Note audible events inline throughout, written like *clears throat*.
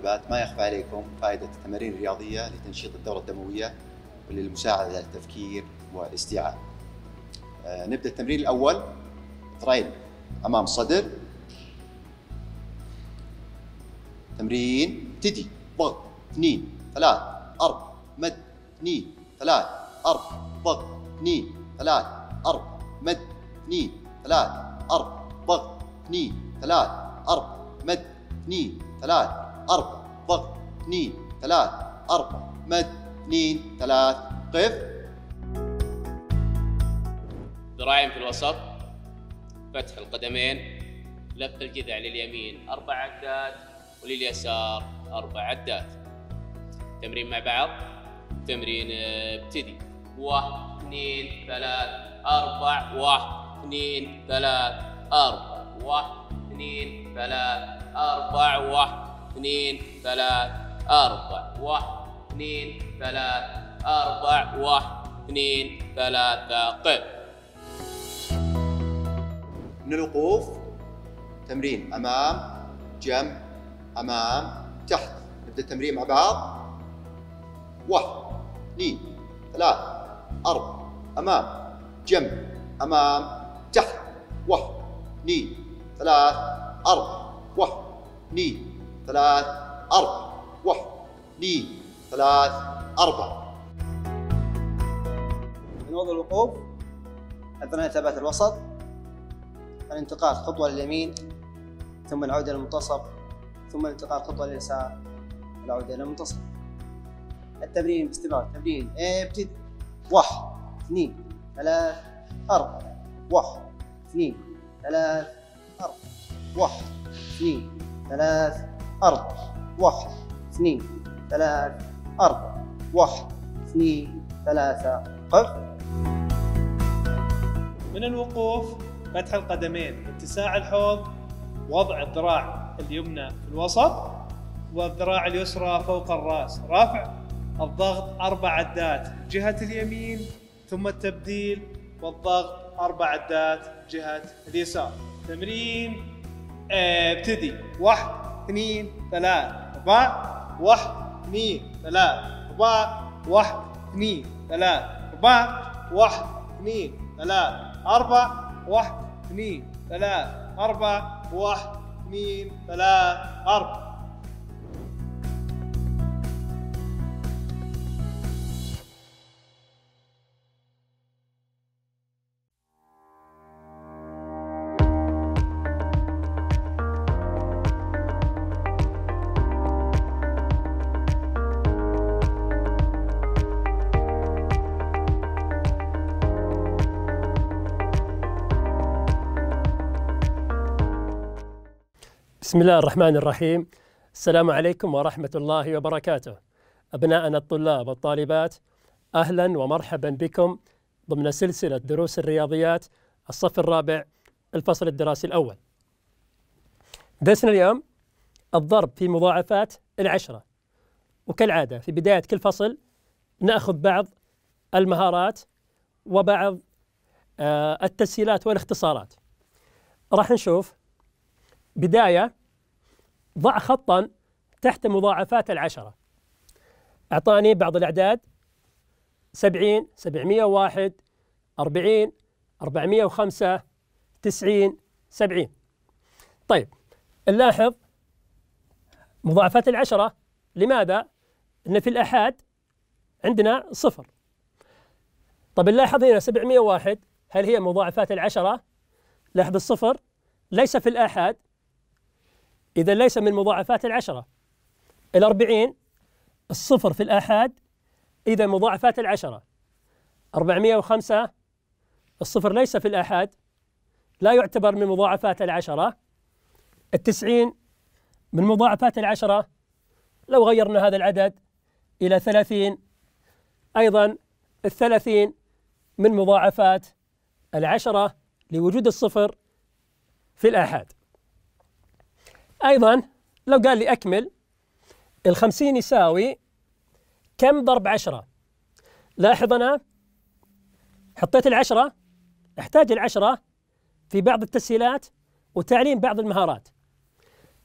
التدريبات ما يخفى عليكم فائدة التمارين الرياضية لتنشيط الدورة الدموية وللمساعدة على التفكير والاستيعاب آه، نبدأ التمرين الأول ترين أمام صدر تمرين ابتدي يسار أربع عدات تمرين مع بعض تمرين آه، ابتدي واحد اثنين ثلاث أربع واحد اثنين ثلاث أربع واحد اثنين ثلاث أربع واحد اثنين ثلاث أربع واحد اثنين ثلاث أربع واحد اثنين ثلاثة قف طيب. من الوقوف تمرين أمام جنب امام تحت نبدا التمرين مع بعض واحد اثنين ثلاث اربع امام جنب امام تحت واحد اثنين ثلاث اربع واحد اثنين ثلاث اربع واحد اثنين ثلاث اربع نوضع الوقوف اثناء ثبات الوسط الانتقال خطوه لليمين ثم العوده للمنتصف ثم التقاء الخطوة اليسار والعودة إلى المنتصف التمرين باستمرار تمرين ابتدي واحد اثنين ثلاث أربعة واحد اثنين ثلاث أربعة واحد اثنين ثلاث أربعة واحد اثنين ثلاث أربعة واحد اثنين ثلاثة قف من الوقوف فتح القدمين اتساع الحوض وضع الذراع اليمنى في الوسط والذراع اليسرى فوق الراس رفع الضغط اربع عدات جهه اليمين ثم التبديل والضغط اربع عدات جهه اليسار تمرين آه، ابتدي واحد اثنين ثلاث اربع واحد اثنين ثلاث اربع واحد اثنين ثلاث اربع واحد اثنين ثلاث اربع واحد اثنين ثلاث اربع واحد اثنين ثلاث أربعة بسم الله الرحمن الرحيم السلام عليكم ورحمة الله وبركاته أبناءنا الطلاب والطالبات أهلا ومرحبا بكم ضمن سلسلة دروس الرياضيات الصف الرابع الفصل الدراسي الأول درسنا اليوم الضرب في مضاعفات العشرة وكالعادة في بداية كل فصل نأخذ بعض المهارات وبعض آه، التسهيلات والاختصارات راح نشوف بداية ضع خطا تحت مضاعفات العشرة أعطاني بعض الأعداد سبعين سبعمية واحد أربعين أربعمية وخمسة تسعين سبعين طيب نلاحظ مضاعفات العشرة لماذا؟ أن في الأحاد عندنا صفر طيب نلاحظ هنا سبعمية واحد هل هي مضاعفات العشرة؟ لاحظ الصفر ليس في الآحاد إذا ليس من مضاعفات العشرة الأربعين الصفر في الآحاد إذا مضاعفات العشرة 405 الصفر ليس في الآحاد لا يعتبر من مضاعفات العشرة التسعين من مضاعفات العشرة لو غيرنا هذا العدد إلى ثلاثين أيضا الثلاثين من مضاعفات العشرة لوجود الصفر في الآحاد أيضا لو قال لي أكمل الخمسين يساوي كم ضرب عشرة لاحظ أنا حطيت العشرة أحتاج العشرة في بعض التسهيلات وتعليم بعض المهارات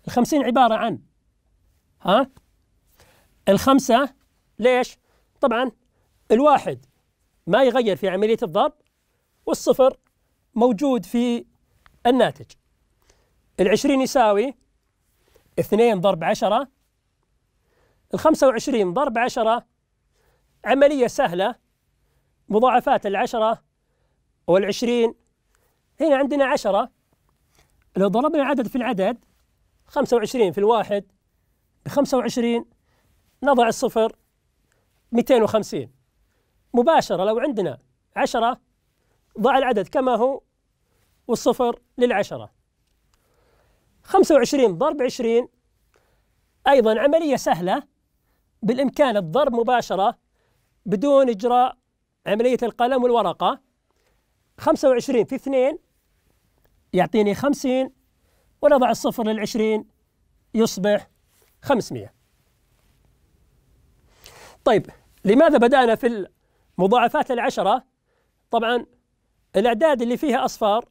الخمسين عبارة عن ها الخمسة ليش؟ طبعا الواحد ما يغير في عملية الضرب والصفر موجود في الناتج العشرين يساوي 2 ضرب 10 ال 25 ضرب 10 عملية سهلة مضاعفات العشرة والعشرين هنا عندنا عشرة لو ضربنا العدد في العدد 25 في الواحد ب 25 نضع الصفر 250 مباشرة لو عندنا عشرة ضع العدد كما هو والصفر للعشرة 25 ضرب 20 أيضا عملية سهلة بالإمكان الضرب مباشرة بدون إجراء عملية القلم والورقة 25 في 2 يعطيني 50 ونضع الصفر لل20 يصبح 500 طيب لماذا بدأنا في المضاعفات العشرة طبعا الأعداد اللي فيها أصفار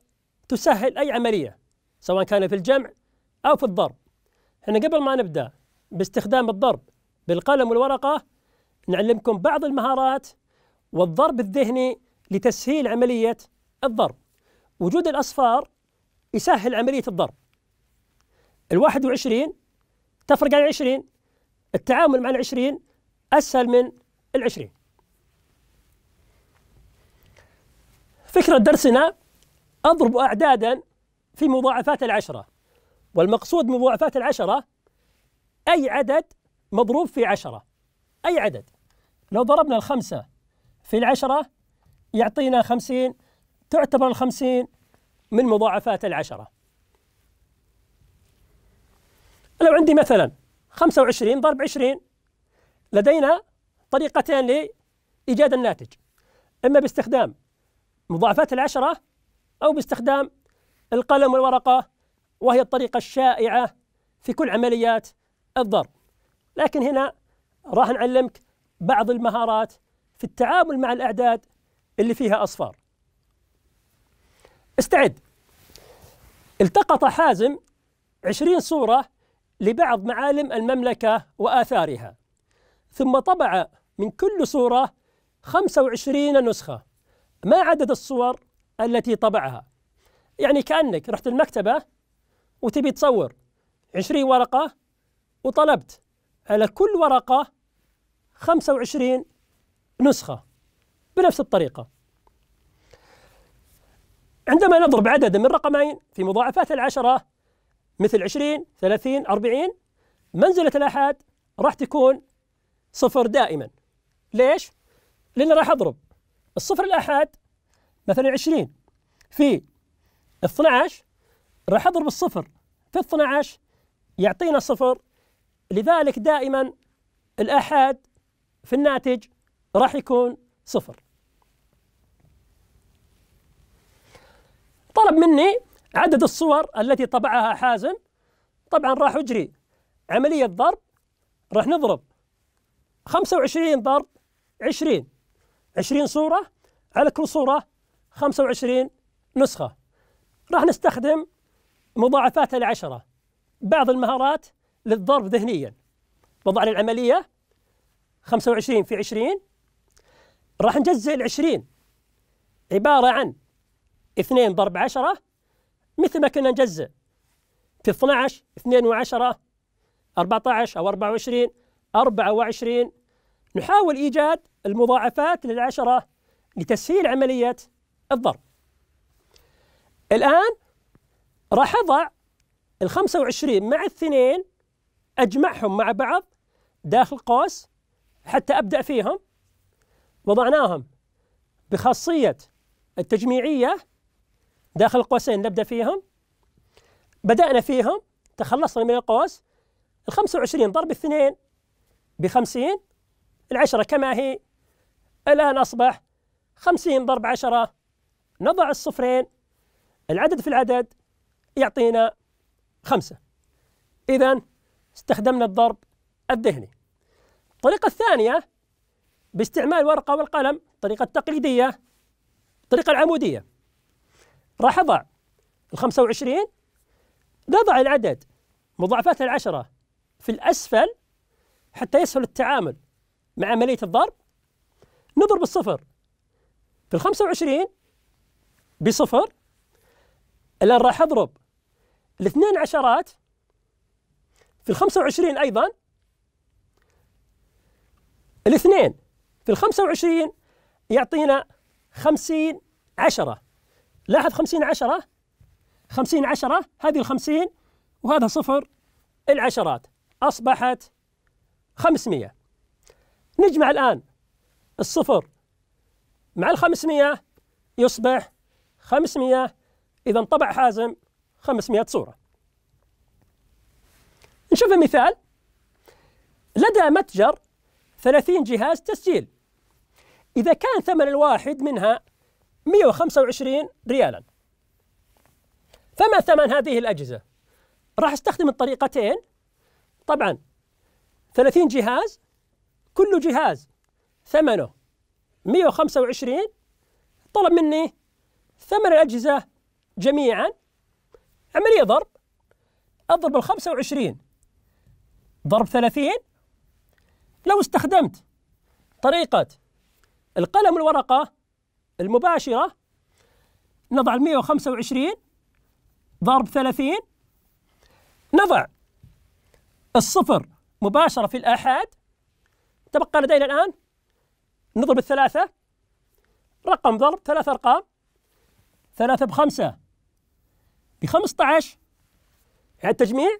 تسهل أي عملية سواء كان في الجمع أو في الضرب احنا قبل ما نبدأ باستخدام الضرب بالقلم والورقة نعلمكم بعض المهارات والضرب الذهني لتسهيل عملية الضرب وجود الأصفار يسهل عملية الضرب الواحد وعشرين تفرق عن العشرين التعامل مع العشرين أسهل من العشرين فكرة درسنا أضرب أعدادا في مضاعفات العشرة والمقصود من ضعفات العشرة أي عدد مضروب في عشرة أي عدد لو ضربنا الخمسة في العشرة يعطينا خمسين تعتبر الخمسين من مضاعفات العشرة لو عندي مثلا خمسة وعشرين ضرب عشرين لدينا طريقتين لإيجاد الناتج إما باستخدام مضاعفات العشرة أو باستخدام القلم والورقة وهي الطريقة الشائعة في كل عمليات الضرب لكن هنا راح نعلمك بعض المهارات في التعامل مع الأعداد اللي فيها أصفار استعد التقط حازم عشرين صورة لبعض معالم المملكة وآثارها ثم طبع من كل صورة 25 نسخة ما عدد الصور التي طبعها يعني كأنك رحت المكتبة وتبي تصور 20 ورقة وطلبت على كل ورقة 25 نسخة بنفس الطريقة عندما نضرب عددا من رقمين في مضاعفات العشرة مثل 20 30 40 منزلة الآحاد راح تكون صفر دائما ليش؟ لأن راح أضرب الصفر الآحاد مثلا 20 في 12 راح اضرب الصفر في 12 يعطينا صفر لذلك دائما الآحاد في الناتج راح يكون صفر طلب مني عدد الصور التي طبعها حازم طبعا راح أجري عملية ضرب راح نضرب 25 ضرب 20 20 صورة على كل صورة 25 نسخة راح نستخدم مضاعفات العشرة بعض المهارات للضرب ذهنيا وضع العملية 25 في 20 راح نجزئ ال 20 عبارة عن 2 ضرب 10 مثل ما كنا نجزئ في 12 2 و10 14 أو 24 24 نحاول إيجاد المضاعفات للعشرة لتسهيل عملية الضرب الآن راح أضع ال 25 مع الاثنين أجمعهم مع بعض داخل قوس حتى أبدأ فيهم وضعناهم بخاصية التجميعية داخل القوسين نبدأ فيهم بدأنا فيهم تخلصنا من القوس ال 25 ضرب اثنين ب 50 العشرة كما هي الآن أصبح 50 ضرب 10 نضع الصفرين العدد في العدد يعطينا خمسة إذا استخدمنا الضرب الذهني الطريقة الثانية باستعمال ورقة والقلم الطريقة التقليدية الطريقة العمودية راح أضع الخمسة 25 نضع العدد مضاعفات العشرة في الأسفل حتى يسهل التعامل مع عملية الضرب نضرب الصفر في الخمسة 25 بصفر الآن راح أضرب الاثنين عشرات في ال 25 أيضا الاثنين في ال 25 يعطينا 50 عشرة لاحظ 50 عشرة 50 عشرة هذه الخمسين 50 وهذا صفر العشرات أصبحت 500 نجمع الآن الصفر مع ال 500 يصبح 500 إذا طبع حازم 500 صورة نشوف مثال لدى متجر 30 جهاز تسجيل إذا كان ثمن الواحد منها 125 ريالا فما ثمن هذه الأجهزة؟ راح استخدم الطريقتين طبعا 30 جهاز كل جهاز ثمنه 125 طلب مني ثمن الأجهزة جميعا عملية ضرب أضرب ال 25 ضرب 30 لو استخدمت طريقة القلم الورقة المباشرة نضع ال 125 ضرب 30 نضع الصفر مباشرة في الآحاد تبقى لدينا الآن نضرب الثلاثة رقم ضرب ثلاث أرقام ثلاثة بخمسة ب 15 يعني التجميع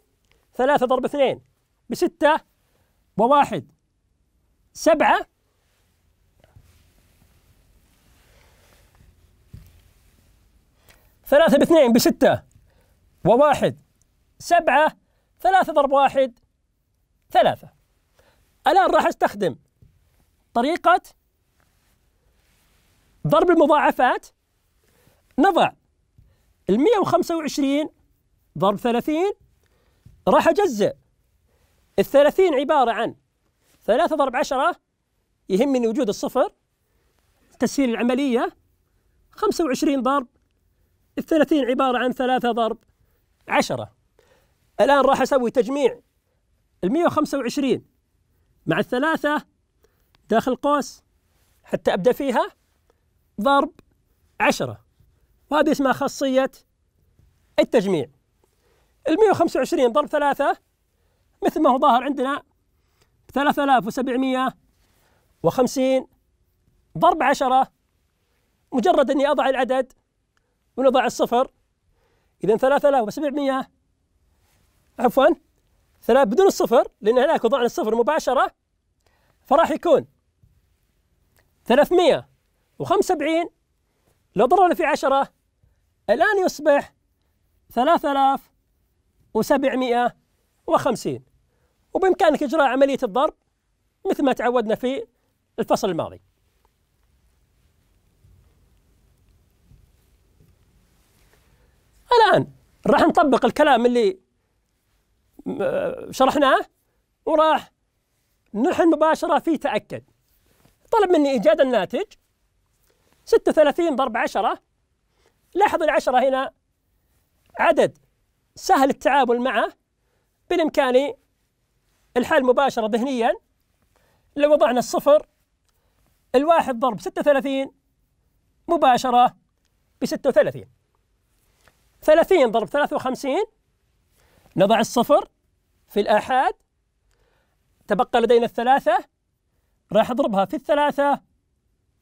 3 ضرب 2 ب 6 وواحد سبعة ثلاثة باثنين بستة وواحد سبعة ثلاثة ضرب واحد ثلاثة الآن راح أستخدم طريقة ضرب المضاعفات نضع ال 125 ضرب 30 راح أجزئ ال 30 عبارة عن 3 ضرب 10 يهمني وجود الصفر تسهيل العملية 25 ضرب ال 30 عبارة عن 3 ضرب 10 الآن راح أسوي تجميع ال 125 مع الثلاثة داخل قوس حتى أبدأ فيها ضرب 10 وهذه اسمها خاصية التجميع ال 125 ضرب ثلاثة مثل ما هو ظاهر عندنا 3750 ضرب عشرة مجرد أني أضع العدد ونضع الصفر إذا 3700 عفوا ثلاث بدون الصفر لأن هناك وضعنا الصفر مباشرة فراح يكون 375 لو ضربنا في عشرة الآن يصبح ثلاثة آلاف وسبعمائة وخمسين وبإمكانك إجراء عملية الضرب مثل ما تعودنا في الفصل الماضي الآن راح نطبق الكلام اللي آه، شرحناه وراح نلحن مباشرة في تأكد طلب مني إيجاد الناتج 36 ضرب 10 لاحظ العشرة هنا عدد سهل التعامل معه بالإمكان الحل مباشرة ذهنيا لو وضعنا الصفر الواحد ضرب 36 مباشرة ب 36 30 ضرب 53 نضع الصفر في الآحاد تبقى لدينا الثلاثة راح أضربها في الثلاثة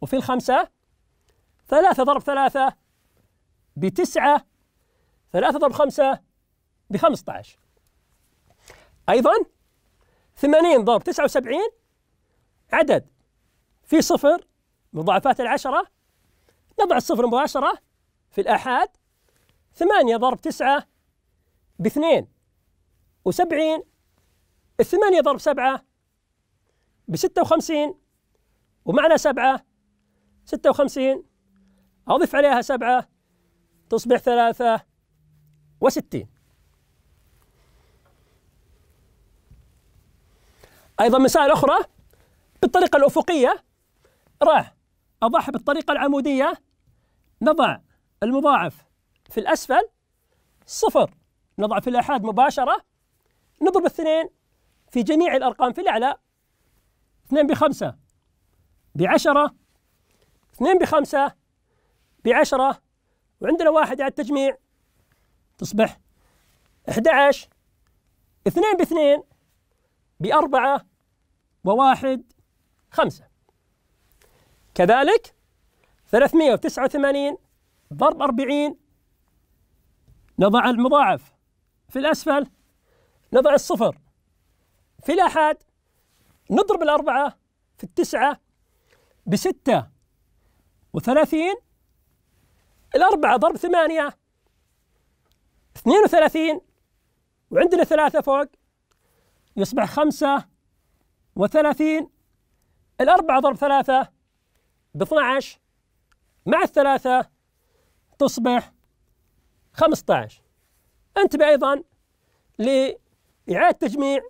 وفي الخمسة ثلاثة ضرب ثلاثة بتسعة ثلاثة ضرب خمسة بخمسة عشر أيضا ثمانين ضرب تسعة وسبعين عدد في صفر مضاعفات العشرة نضع الصفر مباشرة في الآحاد ثمانية ضرب تسعة باثنين وسبعين الثمانية ضرب سبعة بستة وخمسين ومعنى سبعة ستة وخمسين أضف عليها سبعة تصبح ثلاثة وستين أيضا مسائل أخرى بالطريقة الأفقية راح أضعها بالطريقة العمودية نضع المضاعف في الأسفل صفر نضع في الآحاد مباشرة نضرب الاثنين في جميع الأرقام في الأعلى اثنين بخمسة بعشرة اثنين بخمسة بعشرة وعندنا واحد على التجميع تصبح 11 اثنين باثنين بأربعة وواحد خمسة كذلك 389 ضرب 40 نضع المضاعف في الأسفل نضع الصفر في الأحد نضرب الأربعة في التسعة بستة وثلاثين الأربعة ضرب ثمانية 32 وعندنا ثلاثة فوق يصبح خمسة وثلاثين الأربعة ضرب ثلاثة ب 12 مع الثلاثة تصبح 15 انتبه أيضا لإعادة تجميع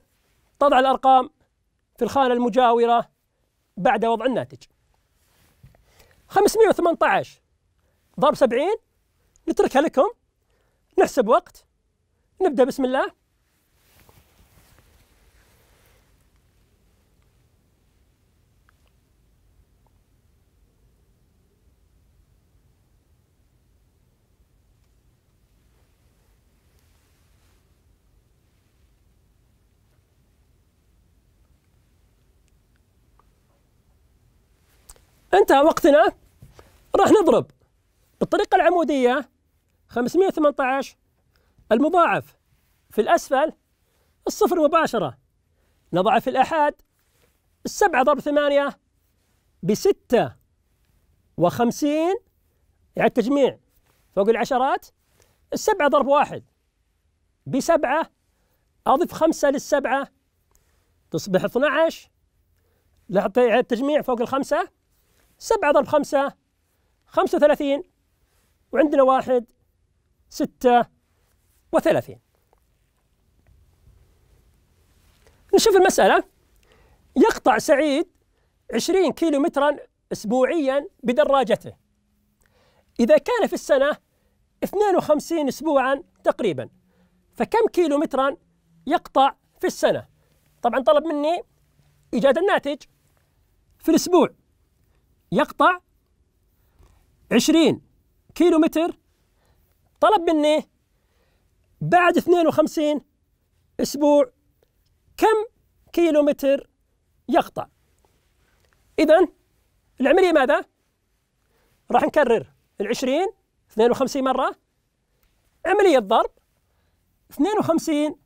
تضع الأرقام في الخانة المجاورة بعد وضع الناتج 518 ضرب 70 نتركها لكم نحسب وقت نبدأ بسم الله انتهى وقتنا راح نضرب الطريقة العمودية 518 المضاعف في الأسفل الصفر مباشرة نضع في الأحاد السبعة ضرب ثمانية بستة وخمسين يعني التجميع فوق العشرات السبعة ضرب واحد بسبعة أضف خمسة للسبعة تصبح 12 لاحظ يعني التجميع فوق الخمسة سبعة ضرب خمسة 35 وعندنا واحد ستة وثلاثين نشوف المسألة يقطع سعيد 20 كيلو مترا أسبوعيا بدراجته إذا كان في السنة 52 أسبوعا تقريبا فكم كيلو مترا يقطع في السنة طبعا طلب مني إيجاد الناتج في الأسبوع يقطع 20 كيلو متر طلب مني بعد 52 اسبوع كم كيلو متر يقطع اذا العمليه ماذا راح نكرر ال20 52 مره عمليه ضرب 52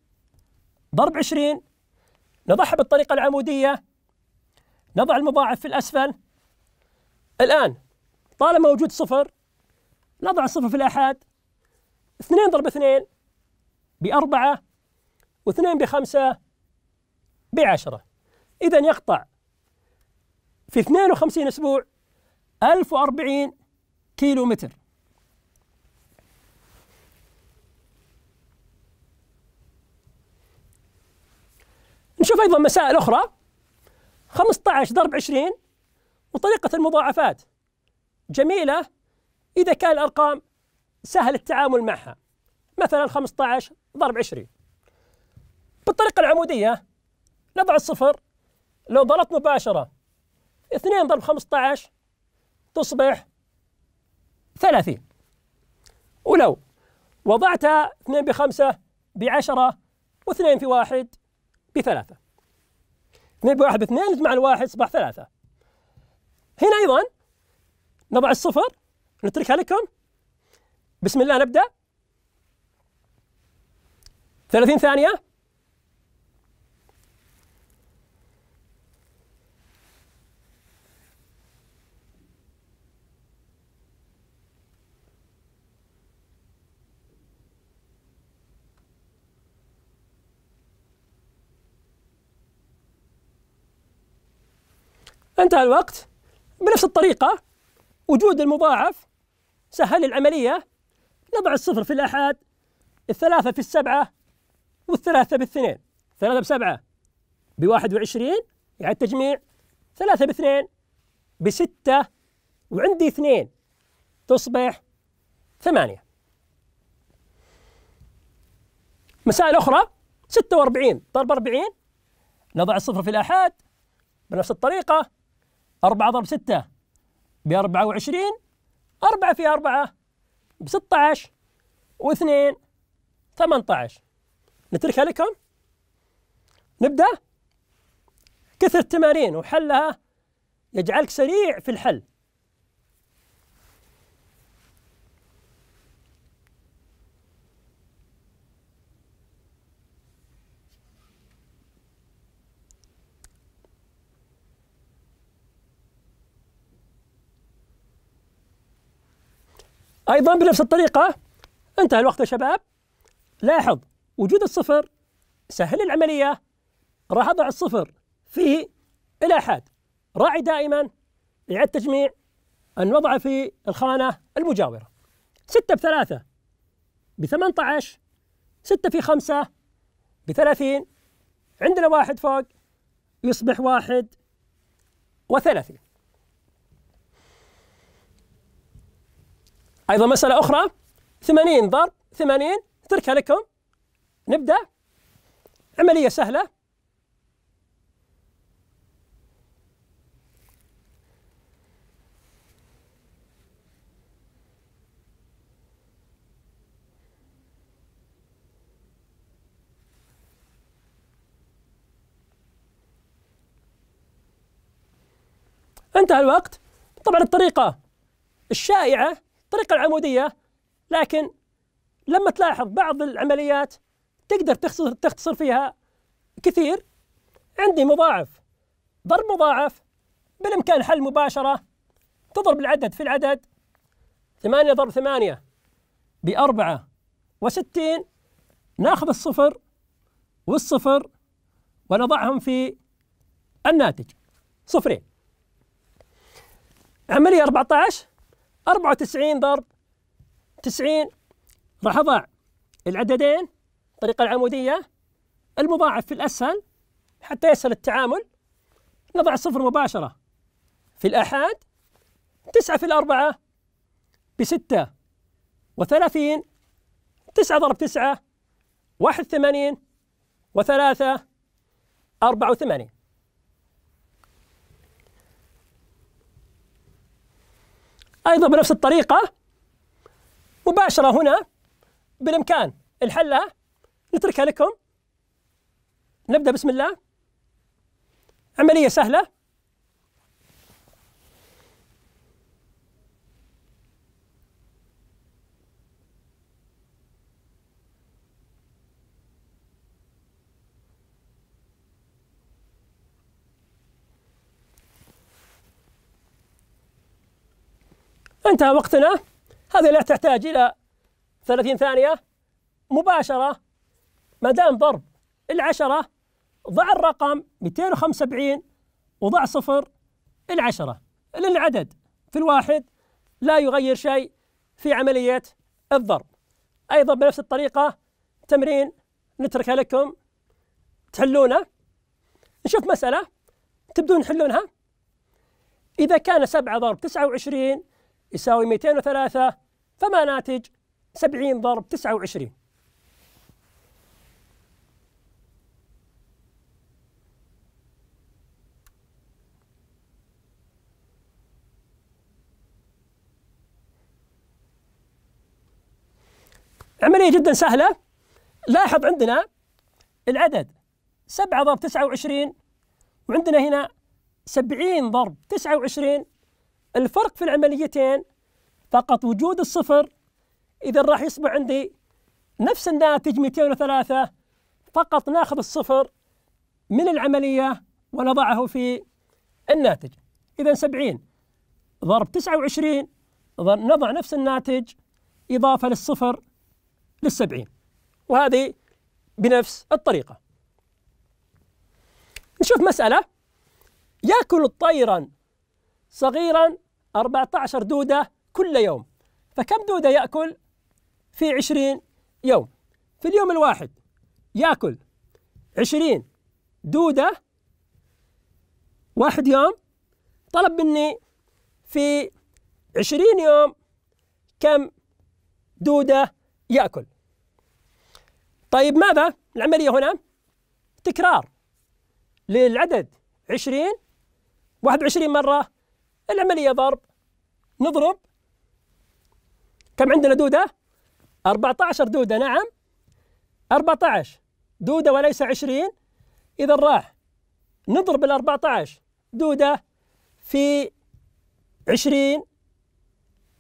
ضرب 20 نضعها بالطريقه العموديه نضع المضاعف في الاسفل الان طالما وجود صفر نضع الصفر في الآحاد 2 ضرب 2 بأربعة واثنين بخمسة بعشرة إذا يقطع في 52 أسبوع 1040 كيلو متر نشوف أيضا مسائل أخرى 15 ضرب 20 وطريقة المضاعفات جميلة إذا كان الأرقام سهل التعامل معها مثلا 15 ضرب 20 بالطريقة العمودية نضع الصفر لو ضربت مباشرة 2 ضرب 15 تصبح 30 ولو وضعت 2 ب 5 ب 10 و2 في 1 ب 3 2 ب 1 ب 2 مع الواحد اصبح 3 هنا ايضا نضع الصفر نتركها لكم بسم الله نبدأ 30 ثانية انتهى الوقت بنفس الطريقة وجود المضاعف سهل العملية نضع الصفر في الأحد الثلاثة في السبعة والثلاثة بالثنين ثلاثة بسبعة بواحد وعشرين يعني التجميع ثلاثة باثنين بستة وعندي اثنين تصبح ثمانية مسائل أخرى ستة وأربعين ضرب أربعين نضع الصفر في الآحاد بنفس الطريقة أربعة ضرب ستة بأربعة وعشرين 4 في 4 ب 16 و2 18 نتركها لكم نبدأ كثر التمارين وحلها يجعلك سريع في الحل أيضا بنفس الطريقة انتهى الوقت يا شباب لاحظ وجود الصفر سهل العملية راح أضع الصفر في الآحاد راعي دائما إعادة تجميع أن وضع في الخانة المجاورة ستة بثلاثة ب 18 ستة في خمسة بثلاثين عندنا واحد فوق يصبح واحد وثلاثين أيضا مسألة أخرى 80 ضرب 80 اتركها لكم نبدأ عملية سهلة انتهى الوقت طبعا الطريقة الشائعة الطريقه العموديه لكن لما تلاحظ بعض العمليات تقدر تختصر تختصر فيها كثير عندي مضاعف ضرب مضاعف بالامكان حل مباشره تضرب العدد في العدد 8 ضرب 8 ب 64 ناخذ الصفر والصفر ونضعهم في الناتج صفرين عملية 14 أربعة وتسعين ضرب تسعين راح أضع العددين الطريقة العمودية المضاعف في الأسهل حتى يسهل التعامل نضع صفر مباشرة في الأحد تسعة في الأربعة بستة وثلاثين تسعة ضرب تسعة واحد ثمانين وثلاثة أربعة وثمانين أيضا بنفس الطريقة مباشرة هنا بالإمكان الحلة نتركها لكم نبدأ بسم الله عملية سهلة انتهى وقتنا هذه لا تحتاج إلى 30 ثانية مباشرة ما دام ضرب العشرة ضع الرقم 275 وضع صفر العشرة للعدد في الواحد لا يغير شيء في عملية الضرب أيضا بنفس الطريقة تمرين نتركها لكم تحلونه نشوف مسألة تبدون تحلونها إذا كان 7 ضرب 29 يساوي 203 فما ناتج 70 ضرب 29 عملية جدا سهلة لاحظ عندنا العدد 7 ضرب 29 وعندنا هنا 70 ضرب 29 الفرق في العمليتين فقط وجود الصفر إذا راح يصبح عندي نفس الناتج 203 فقط ناخذ الصفر من العملية ونضعه في الناتج إذا 70 ضرب 29 نضع نفس الناتج إضافة للصفر لل70 وهذه بنفس الطريقة نشوف مسألة يأكل طيرا صغيرا 14 دودة كل يوم فكم دودة يأكل في 20 يوم في اليوم الواحد يأكل 20 دودة واحد يوم طلب مني في 20 يوم كم دودة يأكل طيب ماذا العملية هنا تكرار للعدد 20 21 مرة العملية ضرب نضرب كم عندنا دودة؟ 14 دودة نعم 14 دودة وليس 20 إذا راح نضرب ال 14 دودة في 20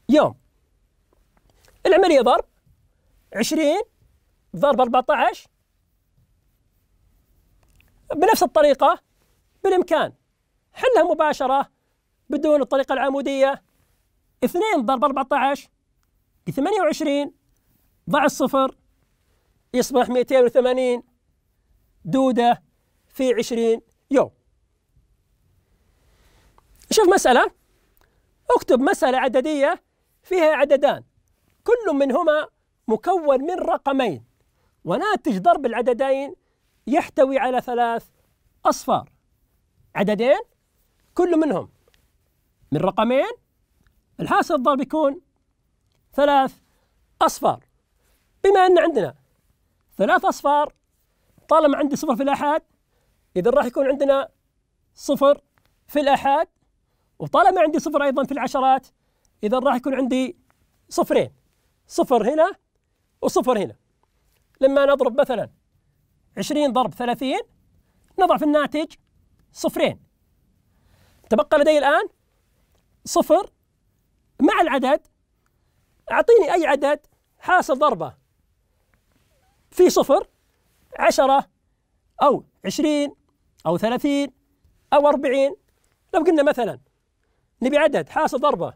يوم العملية ضرب 20 ضرب 14 بنفس الطريقة بالإمكان حلها مباشرة بدون الطريقة العمودية 2 ضرب 14 ب 28 ضع الصفر يصبح 280 دودة في 20 يوم شوف مسألة اكتب مسألة عددية فيها عددان كل منهما مكون من رقمين وناتج ضرب العددين يحتوي على ثلاث أصفار عددين كل منهم من رقمين الحاصل الضرب يكون ثلاث أصفار بما أن عندنا ثلاث أصفار طالما عندي صفر في الآحاد إذا راح يكون عندنا صفر في الآحاد وطالما عندي صفر أيضا في العشرات إذا راح يكون عندي صفرين صفر هنا وصفر هنا لما نضرب مثلا 20 ضرب 30 نضع في الناتج صفرين تبقى لدي الآن صفر مع العدد أعطيني أي عدد حاصل ضربة في صفر عشرة أو عشرين أو ثلاثين أو أربعين لو قلنا مثلا نبي عدد حاصل ضربة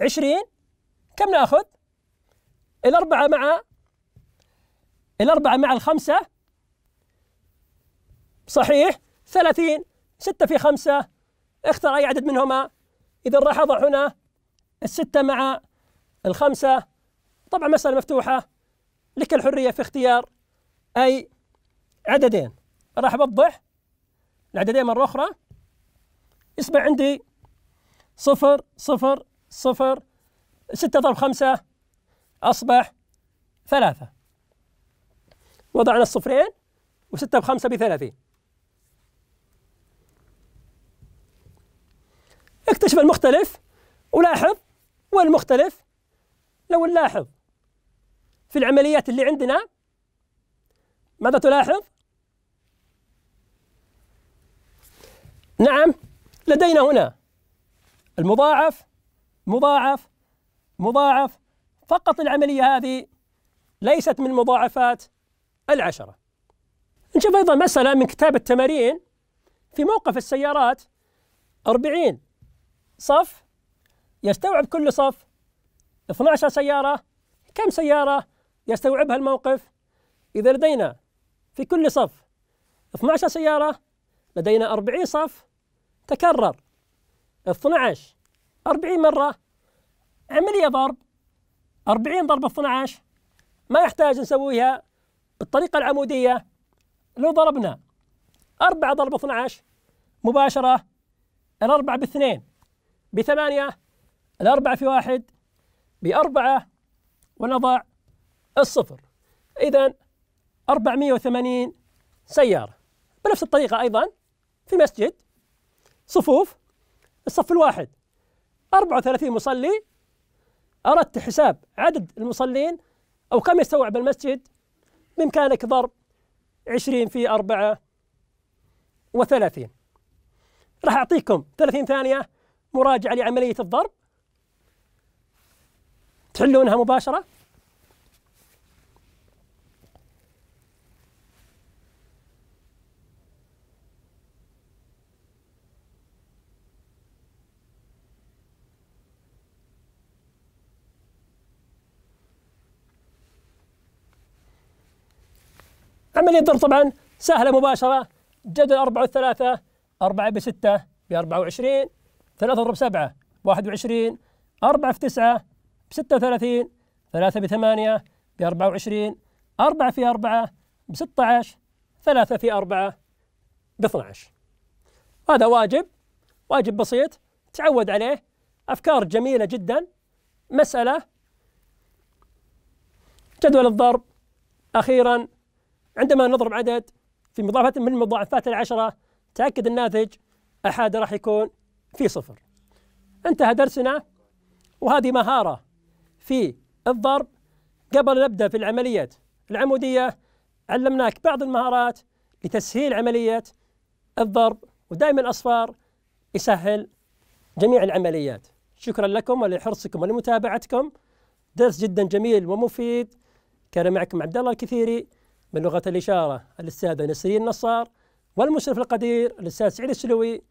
عشرين كم ناخذ؟ الأربعة مع الأربعة مع الخمسة صحيح ثلاثين ستة في خمسة اختر أي عدد منهما إذا راح أضع هنا الستة مع الخمسة طبعا مسألة مفتوحة لك الحرية في اختيار أي عددين راح أوضح العددين مرة أخرى اسمع عندي صفر صفر صفر ستة ضرب خمسة أصبح ثلاثة وضعنا الصفرين وستة بخمسة بثلاثين اكتشف المختلف ولاحظ والمختلف لو نلاحظ في العمليات اللي عندنا ماذا تلاحظ؟ نعم لدينا هنا المضاعف مضاعف مضاعف فقط العملية هذه ليست من مضاعفات العشرة نشوف أيضا مسألة من كتاب التمارين في موقف السيارات 40 صف يستوعب كل صف 12 سيارة كم سيارة يستوعبها الموقف إذا لدينا في كل صف 12 سيارة لدينا 40 صف تكرر 12 40 مرة عملية ضرب 40 ضرب 12 ما يحتاج نسويها بالطريقة العمودية لو ضربنا 4 ضرب 12 مباشرة الأربعة باثنين بثمانية الأربعة في واحد بأربعة ونضع الصفر إذا 480 سيارة بنفس الطريقة أيضا في مسجد صفوف الصف الواحد 34 مصلي أردت حساب عدد المصلين أو كم يستوعب المسجد بإمكانك ضرب 20 في 4 و30 راح أعطيكم 30 ثانية مراجعة لعملية الضرب تحلونها مباشرة عملية الضرب طبعا سهلة مباشرة جدول أربعة وثلاثة أربعة بستة بأربعة وعشرين ثلاثة ضرب سبعة واحد وعشرين أربعة في تسعة بستة 36 3 بثمانية 8 ب 24 4 في 4 ب 16 3 في 4 ب 12 هذا واجب واجب بسيط تعود عليه أفكار جميلة جدا مسألة جدول الضرب أخيرا عندما نضرب عدد في مضافات من المضاعفات العشرة تأكد الناتج أحد راح يكون في صفر انتهى درسنا وهذه مهارة في الضرب قبل نبدأ في العمليات العمودية علمناك بعض المهارات لتسهيل عملية الضرب ودائما الأصفار يسهل جميع العمليات شكرا لكم ولحرصكم ولمتابعتكم درس جدا جميل ومفيد كان معكم عبد الله الكثيري من لغة الإشارة الاستاذ نسرين النصار والمشرف القدير الأستاذ سعيد السلوي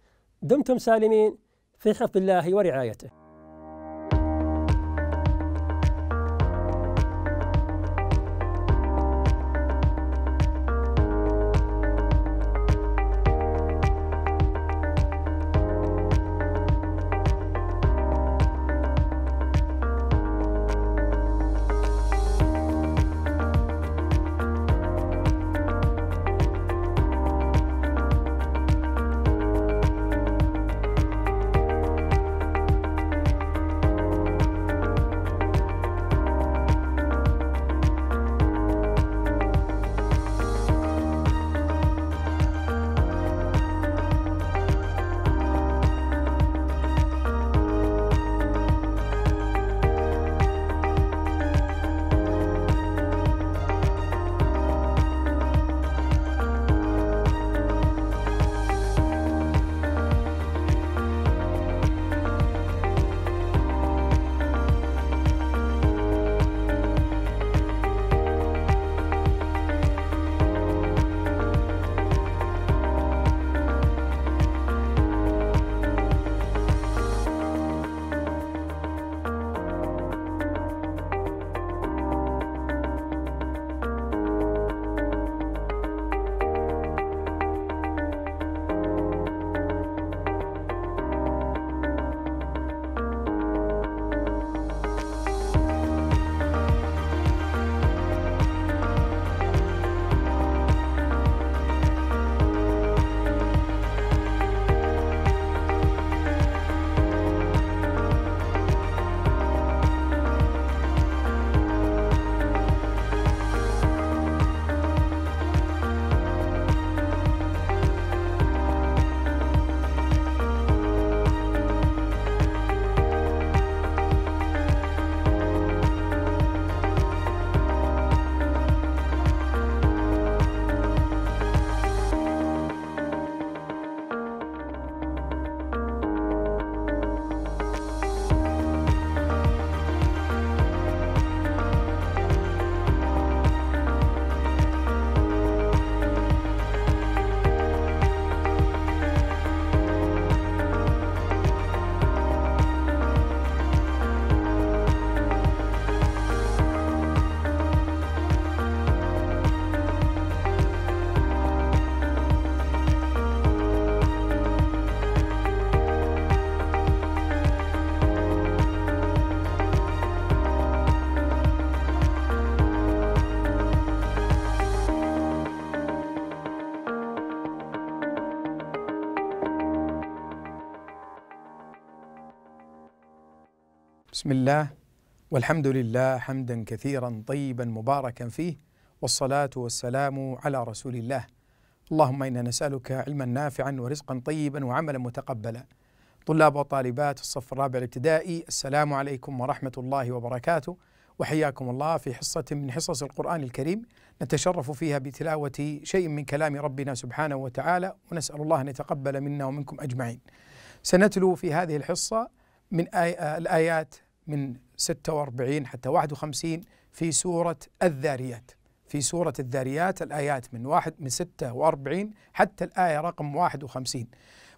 دمتم سالمين في حفظ الله ورعايته بسم الله والحمد لله حمدا كثيرا طيبا مباركا فيه والصلاة والسلام على رسول الله اللهم إنا نسألك علما نافعا ورزقا طيبا وعملا متقبلا طلاب وطالبات الصف الرابع الابتدائي السلام عليكم ورحمة الله وبركاته وحياكم الله في حصة من حصص القرآن الكريم نتشرف فيها بتلاوة شيء من كلام ربنا سبحانه وتعالى ونسأل الله أن يتقبل منا ومنكم أجمعين سنتلو في هذه الحصة من آي آه، الآيات من 46 حتى 51 في سورة الذاريات في سورة الذاريات الآيات من واحد من 46 حتى الآية رقم 51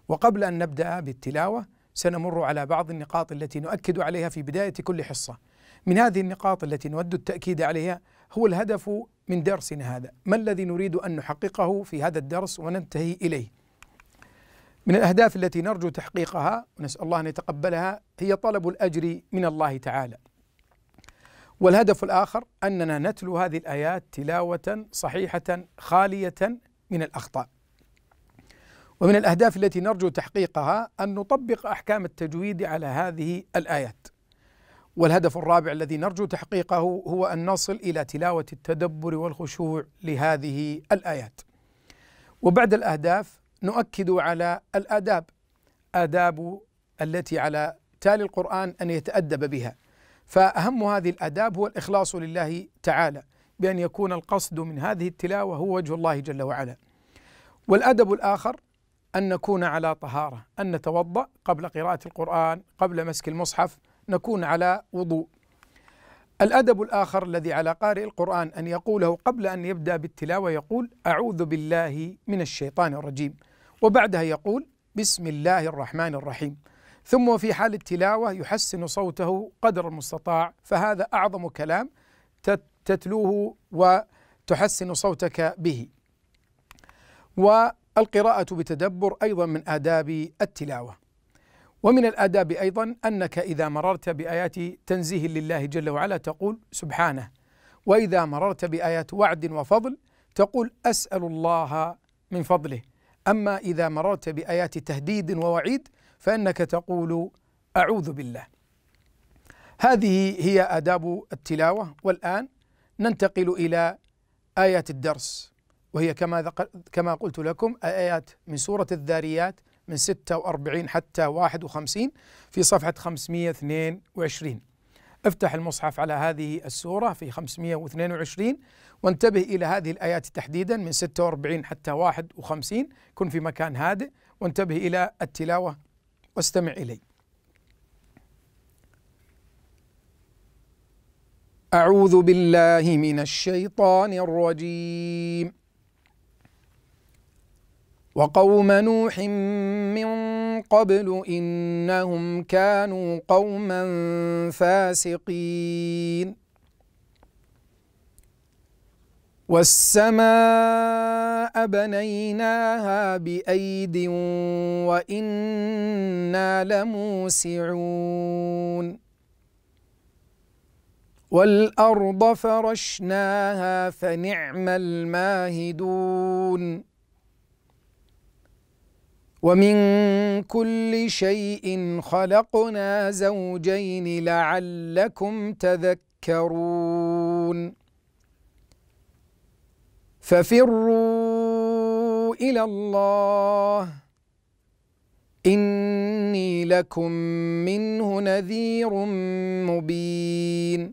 وقبل أن نبدأ بالتلاوة سنمر على بعض النقاط التي نؤكد عليها في بداية كل حصة من هذه النقاط التي نود التأكيد عليها هو الهدف من درسنا هذا ما الذي نريد أن نحققه في هذا الدرس وننتهي إليه من الأهداف التي نرجو تحقيقها ونسأل الله أن يتقبلها هي طلب الأجر من الله تعالى والهدف الآخر أننا نتلو هذه الآيات تلاوة صحيحة خالية من الأخطاء ومن الأهداف التي نرجو تحقيقها أن نطبق أحكام التجويد على هذه الآيات والهدف الرابع الذي نرجو تحقيقه هو أن نصل إلى تلاوة التدبر والخشوع لهذه الآيات وبعد الأهداف نؤكد على الآداب آداب التي على تالي القرآن أن يتأدب بها فأهم هذه الآداب هو الإخلاص لله تعالى بأن يكون القصد من هذه التلاوة هو وجه الله جل وعلا والأدب الآخر أن نكون على طهارة أن نتوضأ قبل قراءة القرآن قبل مسك المصحف نكون على وضوء الأدب الآخر الذي على قارئ القرآن أن يقوله قبل أن يبدأ بالتلاوة يقول أعوذ بالله من الشيطان الرجيم وبعدها يقول بسم الله الرحمن الرحيم ثم وفي حال التلاوة يحسن صوته قدر المستطاع فهذا أعظم كلام تتلوه وتحسن صوتك به والقراءة بتدبر أيضا من آداب التلاوة ومن الآداب أيضا أنك إذا مررت بآيات تنزيه لله جل وعلا تقول سبحانه وإذا مررت بآيات وعد وفضل تقول أسأل الله من فضله أما إذا مررت بآيات تهديد ووعيد فإنك تقول أعوذ بالله هذه هي آداب التلاوة والآن ننتقل إلى آيات الدرس وهي كما كما قلت لكم آيات من سورة الذاريات من 46 حتى 51 في صفحة 522 افتح المصحف على هذه السورة في 522 وانتبه إلى هذه الآيات تحديدا من 46 حتى 51 كن في مكان هادئ وانتبه إلى التلاوة واستمع إلي أعوذ بالله من الشيطان الرجيم وقوم نوح من قبل إنهم كانوا قوما فاسقين والسماء بنيناها بأيد وإنا لموسعون والأرض فرشناها فنعم الماهدون ومن كل شيء خلقنا زوجين لعلكم تذكرون ففروا إلى الله إني لكم منه نذير مبين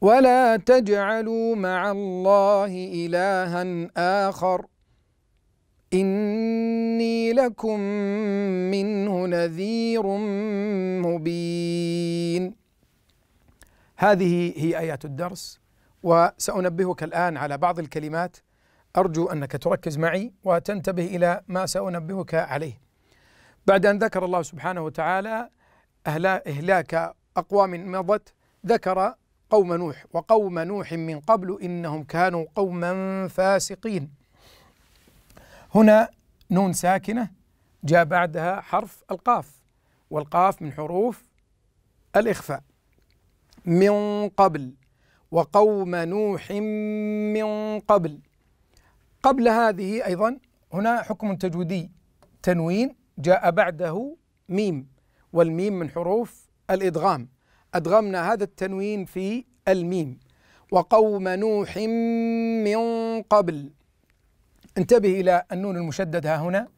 ولا تجعلوا مع الله إلها آخر ۖ إني لكم منه نذير مبين هذه هي آيات الدرس وسأنبهك الآن على بعض الكلمات أرجو أنك تركز معي وتنتبه إلى ما سأنبهك عليه بعد أن ذكر الله سبحانه وتعالى إهلاك أقوام مضت ذكر قوم نوح وقوم نوح من قبل إنهم كانوا قوما فاسقين هنا نون ساكنة جاء بعدها حرف القاف والقاف من حروف الإخفاء من قبل وقوم نوح من قبل قبل هذه أيضا هنا حكم تجودي تنوين جاء بعده ميم والميم من حروف الإدغام أدغمنا هذا التنوين في الميم وقوم نوح من قبل انتبه إلى النون المشدد ها هنا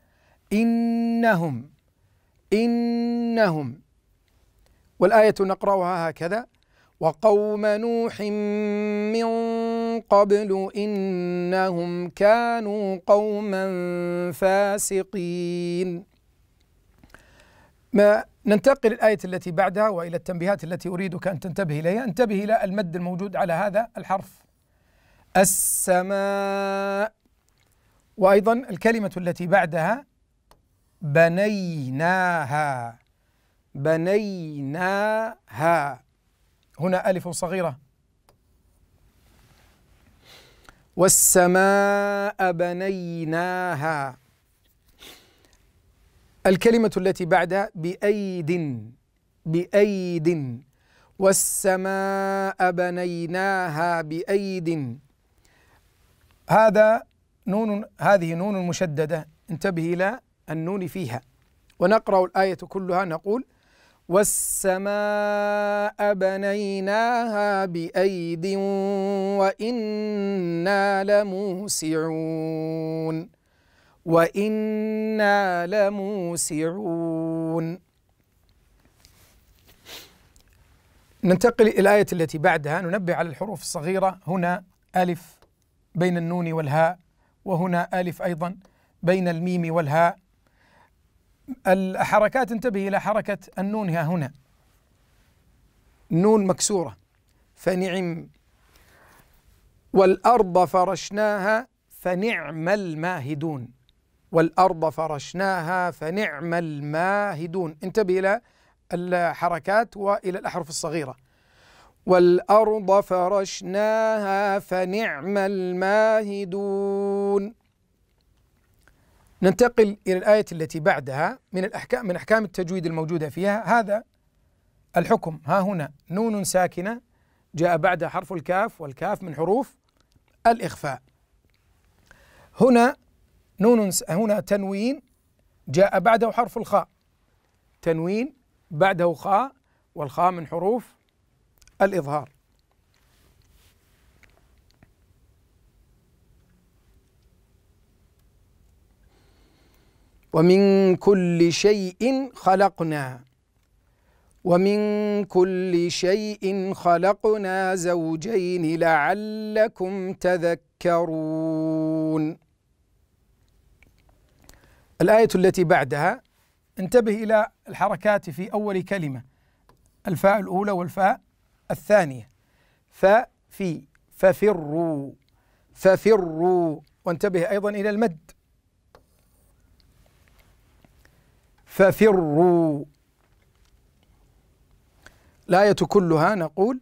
إنهم إنهم والآية نقرأها هكذا وقوم نوح من قبل إنهم كانوا قوما فاسقين ما ننتقل الآية التي بعدها وإلى التنبيهات التي أريدك أن تنتبه إليها انتبه إلى المد الموجود على هذا الحرف السماء وايضا الكلمه التي بعدها بنيناها بنيناها هنا الف صغيره والسماء بنيناها الكلمه التي بعدها بايد بايد والسماء بنيناها بايد هذا نون هذه نون مشددة انتبه إلى النون فيها ونقرأ الآية كلها نقول والسماء بنيناها بأيد وإنا لموسعون وإنا لموسعون ننتقل إلى الآية التي بعدها ننبه على الحروف الصغيرة هنا ألف بين النون والهاء وهنا ألف أيضا بين الميم والهاء الحركات انتبه إلى حركة النون ها هنا نون مكسورة فنعم والأرض فرشناها فنعم الماهدون والأرض فرشناها فنعم الماهدون انتبه إلى الحركات وإلى الأحرف الصغيرة والأرض فرشناها فنعم الماهدون ننتقل إلى الآية التي بعدها من الأحكام من أحكام التجويد الموجودة فيها هذا الحكم ها هنا نون ساكنة جاء بعدها حرف الكاف والكاف من حروف الإخفاء هنا نون هنا تنوين جاء بعده حرف الخاء تنوين بعده خاء والخاء من حروف الإظهار ومن كل شيء خلقنا ومن كل شيء خلقنا زوجين لعلكم تذكرون الآية التي بعدها انتبه إلى الحركات في أول كلمة الفاء الأولى والفاء الثانية ففي ففروا ففروا وانتبه أيضا إلى المد ففروا الآية كلها نقول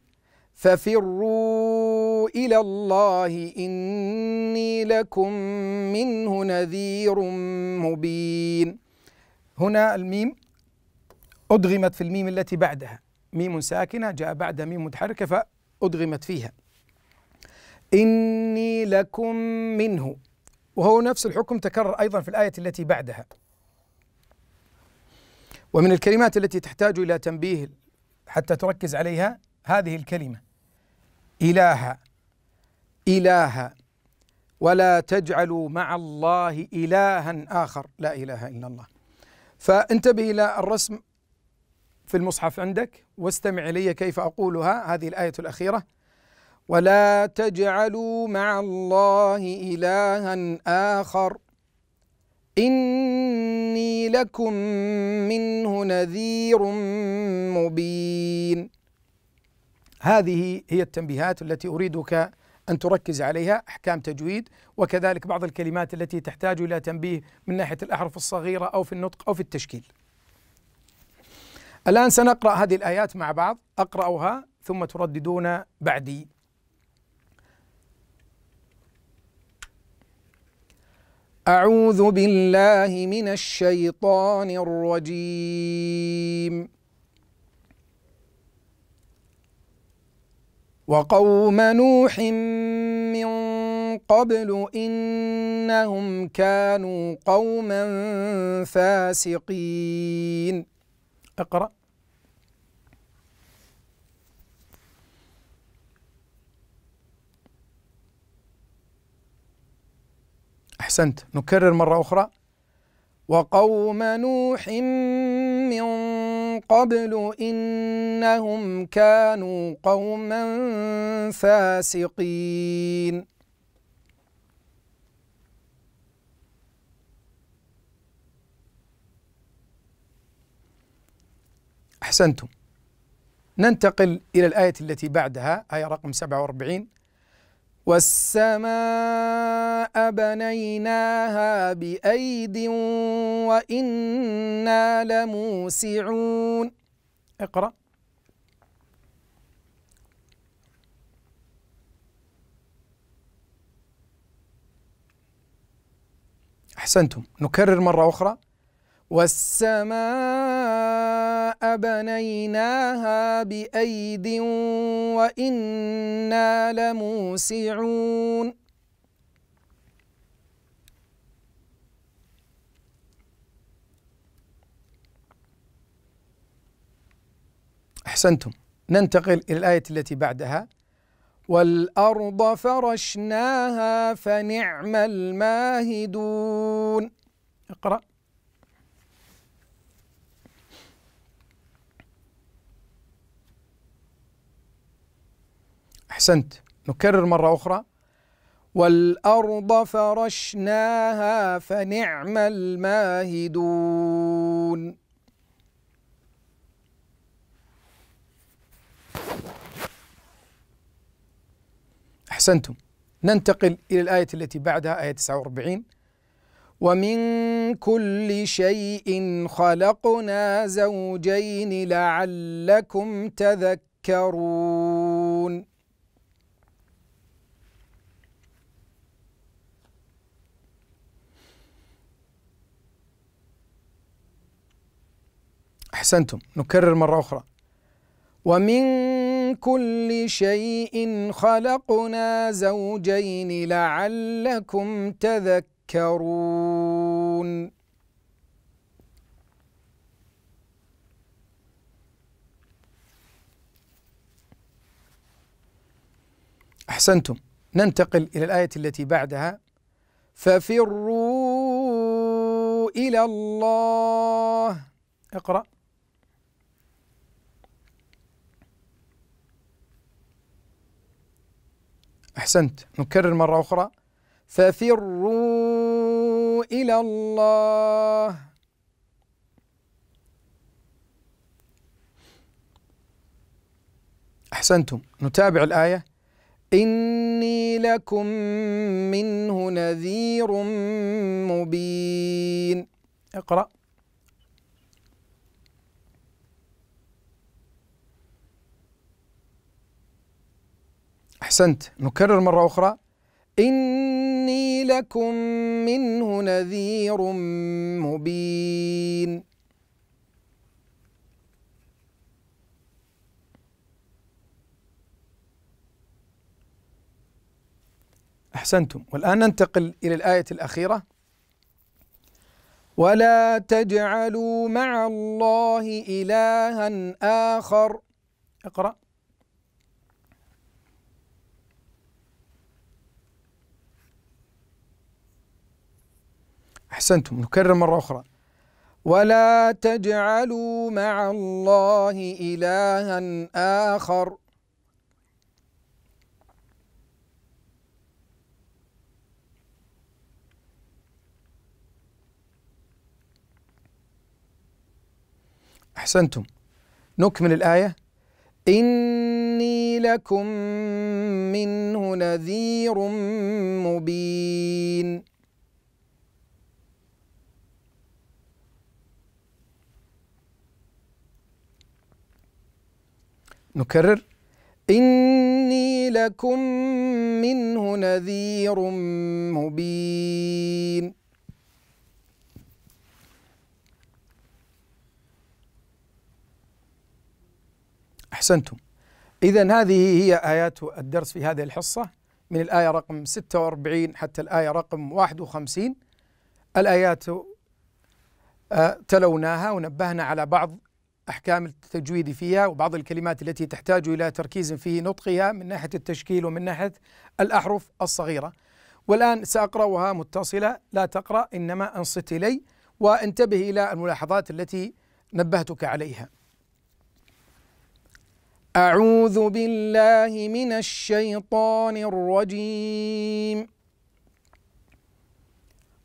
ففروا إلى الله إني لكم منه نذير مبين هنا الميم أدغمت في الميم التي بعدها ميم ساكنة جاء بعد ميم متحركة فأدغمت فيها إني لكم منه وهو نفس الحكم تكرر أيضا في الآية التي بعدها ومن الكلمات التي تحتاج إلى تنبيه حتى تركز عليها هذه الكلمة إلها إلها ولا تجعلوا مع الله إلها آخر لا إله إلا الله فانتبه إلى الرسم في المصحف عندك واستمع الي كيف اقولها هذه الايه الاخيره ولا تجعلوا مع الله الها اخر اني لكم منه نذير مبين هذه هي التنبيهات التي اريدك أن تركز عليها أحكام تجويد وكذلك بعض الكلمات التي تحتاج إلى تنبيه من ناحية الأحرف الصغيرة أو في النطق أو في التشكيل الآن سنقرأ هذه الآيات مع بعض أقرأها ثم ترددون بعدي أعوذ بالله من الشيطان الرجيم وقوم نوح من قبل إنهم كانوا قوما فاسقين اقرأ أحسنت نكرر مرة أخرى وقوم نوح من قبل إنهم كانوا قوما فاسقين أحسنتم ننتقل إلى الآية التي بعدها آية رقم 47 والسماء بنيناها بأيد وإنا لموسعون اقرأ أحسنتم نكرر مرة أخرى والسماء بنيناها بأيد وإنا لموسعون أحسنتم ننتقل إلى الآية التي بعدها والأرض فرشناها فنعم الماهدون اقرأ أحسنت نكرر مرة أخرى والأرض فرشناها فنعم الماهدون أحسنتم ننتقل إلى الآية التي بعدها آية 49 ومن كل شيء خلقنا زوجين لعلكم تذكرون احسنتم نكرر مره اخرى ومن كل شيء خلقنا زوجين لعلكم تذكرون احسنتم ننتقل الى الايه التي بعدها ففروا الى الله اقرأ أحسنت نكرر مرة أخرى ففروا إلى الله أحسنتم نتابع الآية إني لكم منه نذير مبين اقرأ أحسنت نكرر مرة أخرى إني لكم منه نذير مبين أحسنتم والآن ننتقل إلى الآية الأخيرة ولا تجعلوا مع الله إلها آخر اقرأ أحسنتم نكرر مرة أخرى ولا تجعلوا مع الله إلها آخر أحسنتم نكمل الآية إني لكم منه نذير مبين نكرر إني لكم منه نذير مبين أحسنتم إذا هذه هي آيات الدرس في هذه الحصة من الآية رقم 46 حتى الآية رقم 51 الآيات آه، تلوناها ونبهنا على بعض أحكام التجويد فيها وبعض الكلمات التي تحتاج إلى تركيز في نطقها من ناحية التشكيل ومن ناحية الأحرف الصغيرة والآن سأقرأها متصلة لا تقرأ إنما أنصت إلي وانتبه إلى الملاحظات التي نبهتك عليها أعوذ بالله من الشيطان الرجيم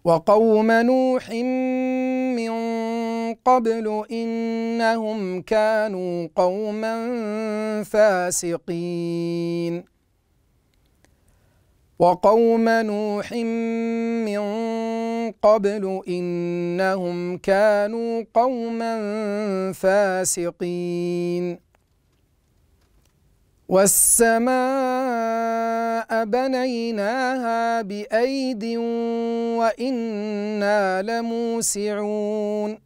وقوم نوح من قبل إنهم كانوا قوما فاسقين وقوم نوح من قبل إنهم كانوا قوما فاسقين والسماء بنيناها بأيد وإنا لموسعون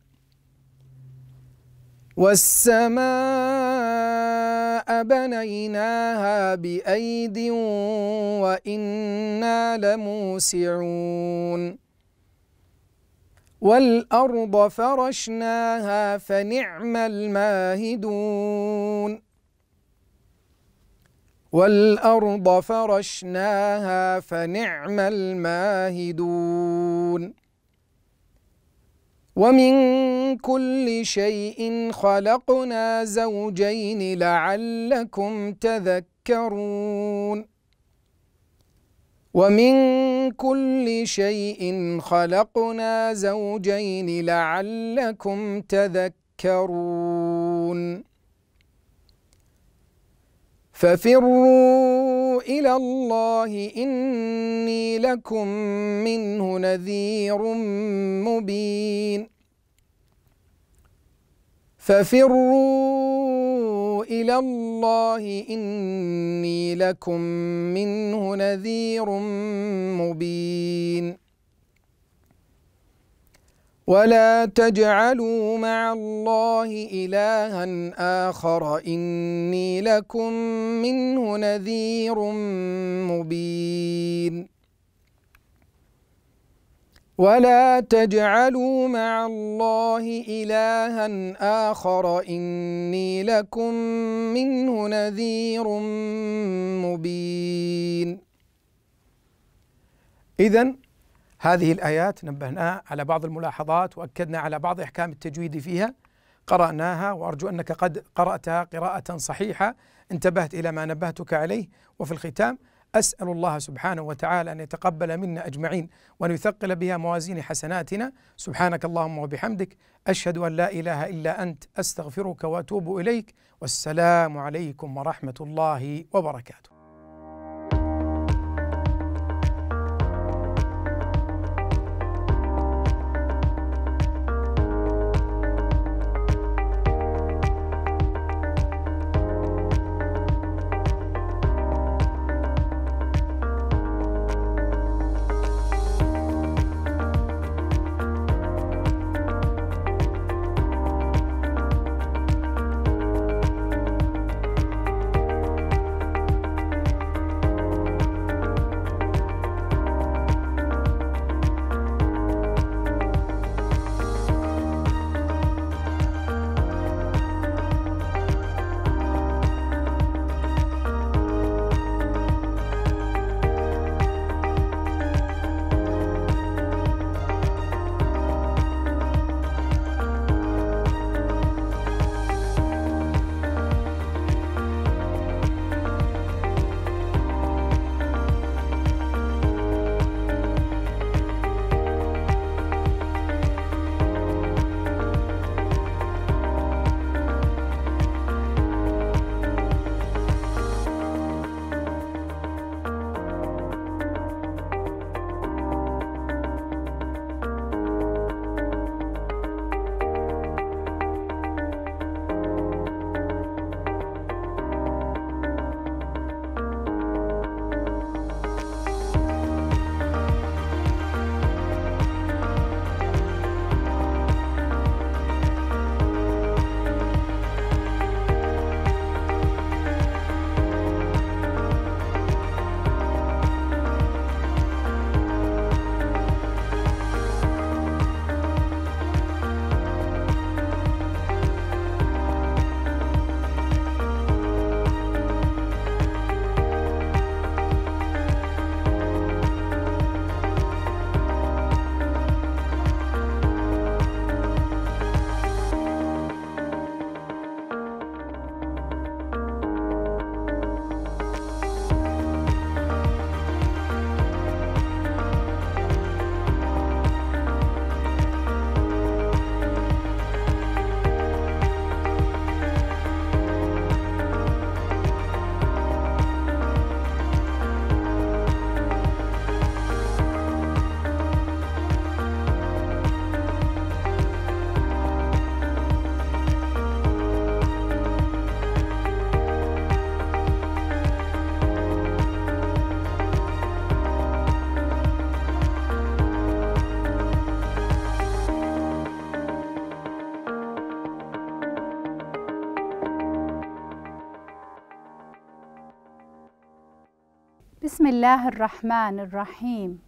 والسماء بنيناها بأيد وإنا لموسعون والأرض فرشناها فنعم الماهدون والأرض فرشناها فنعم الماهدون ومن كل شيء خلقنا زوجين لعلكم تذكرون ومن كل شيء خلقنا زوجين لعلكم تذكرون ففروا إلى الله إني لكم منه نذير مبين ففروا إلى الله إني لكم منه نذير مبين ولا تجعلوا مع الله إلها آخر إني لكم منه نذير مبين ولا تجعلوا مع الله إلها آخر إني لكم منه نذير مبين إذن هذه الآيات نبهنا على بعض الملاحظات وأكدنا على بعض إحكام التجويد فيها قرأناها وأرجو أنك قد قرأتها قراءة صحيحة انتبهت إلى ما نبهتك عليه وفي الختام أسأل الله سبحانه وتعالى أن يتقبل منا أجمعين وأن يثقل بها موازين حسناتنا سبحانك اللهم وبحمدك أشهد أن لا إله إلا أنت أستغفرك وأتوب إليك والسلام عليكم ورحمة الله وبركاته Bismillah ar-Rahman ar-Rahim.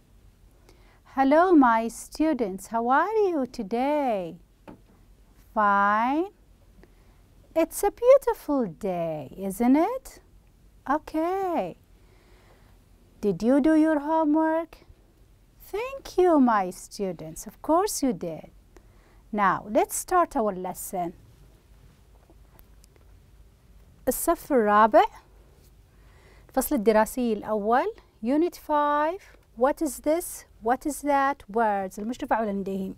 Hello, my students. How are you today? Fine. It's a beautiful day, isn't it? Okay. Did you do your homework? Thank you, my students. Of course you did. Now, let's start our lesson. الصف الرابع الفصل الدراسي الأول Unit 5 What is this? What is that? Words المشرفة على لديهم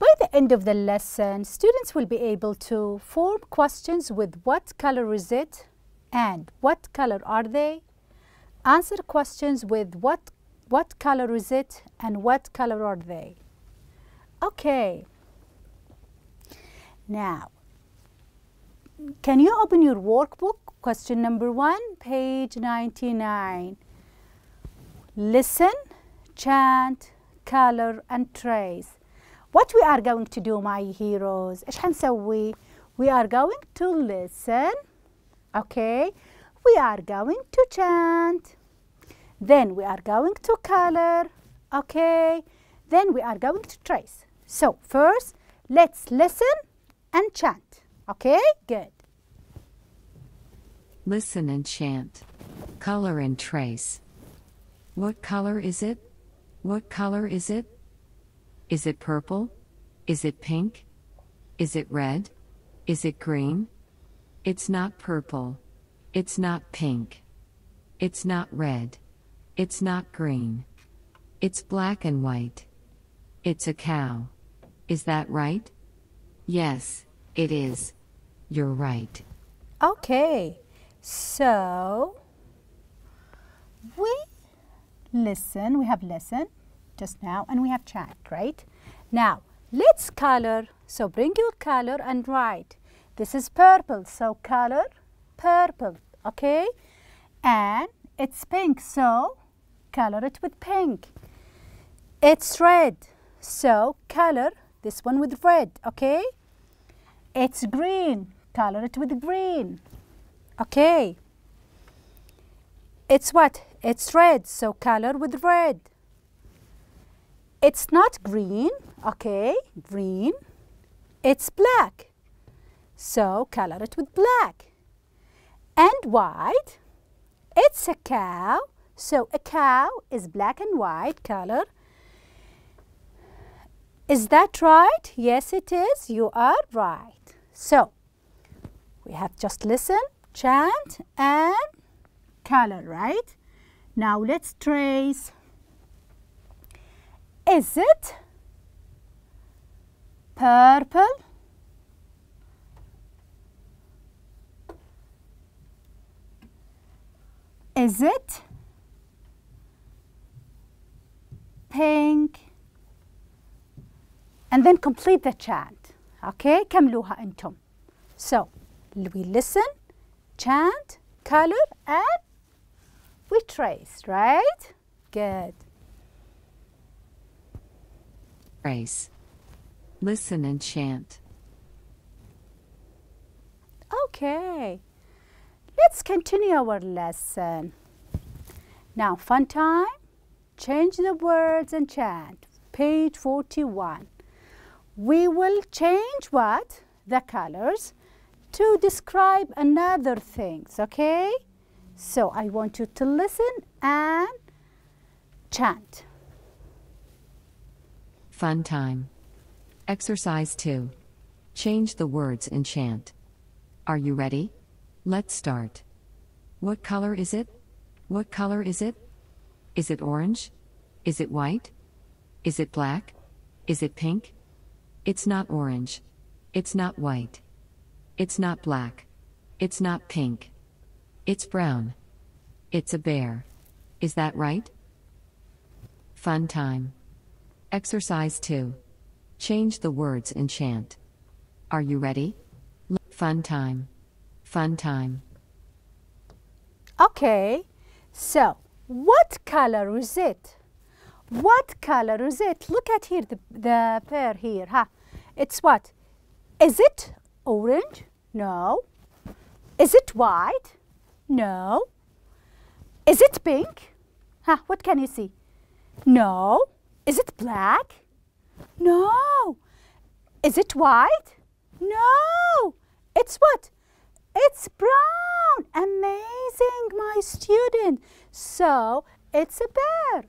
By the end of the lesson, students will be able to form questions with what color is it and what color are they? Answer questions with what, what color is it and what color are they? Okay. Now, can you open your workbook Question number one, page 99. Listen, chant, color and trace. What we are going to do, my heroes? إيش حنسوي? We are going to listen. Okay. We are going to chant. Then we are going to color. Okay. Then we are going to trace. So first, let's listen and chant. Okay, good. Listen and chant. Color and trace. What color is it? What color is it? Is it purple? Is it pink? Is it red? Is it green? It's not purple. It's not pink. It's not red. It's not green. It's black and white. It's a cow. Is that right? Yes, it is. You're right. Okay. So we listen, we have listen just now, and we have chat, right? Now, let's color. So bring your color and write. This is purple, so color purple, okay? And it's pink, so color it with pink. It's red, so color this one with red, okay? It's green, color it with green. Okay. It's what? It's red, so color with red. It's not green, okay, green. It's black, so color it with black. And white, it's a cow, so a cow is black and white color. Is that right? Yes, it is. You are right. So, we have just listened chant and color, right? Now let's trace. Is it purple? Is it pink? And then complete the chant. Okay, كملوها أنتم. So, we listen chant, color, and we trace, right? Good. Trace. Listen and chant. Okay. Let's continue our lesson. Now, fun time. Change the words and chant. Page 41. We will change what? The colors to describe another things, okay? So I want you to listen and chant. Fun time. Exercise 2. Change the words in chant. Are you ready? Let's start. What color is it? What color is it? Is it orange? Is it white? Is it black? Is it pink? It's not orange. It's not white. It's not black. It's not pink. It's brown. It's a bear. Is that right? Fun time. Exercise 2. Change the words and chant. Are you ready? L fun time. Fun time. Okay, so what color is it? What color is it? Look at here, the, the pear here, huh? It's what? Is it orange? No. Is it white? No. Is it pink? Huh, what can you see? No. Is it black? No. Is it white? No. It's what? It's brown. Amazing, my student. So, it's a bear.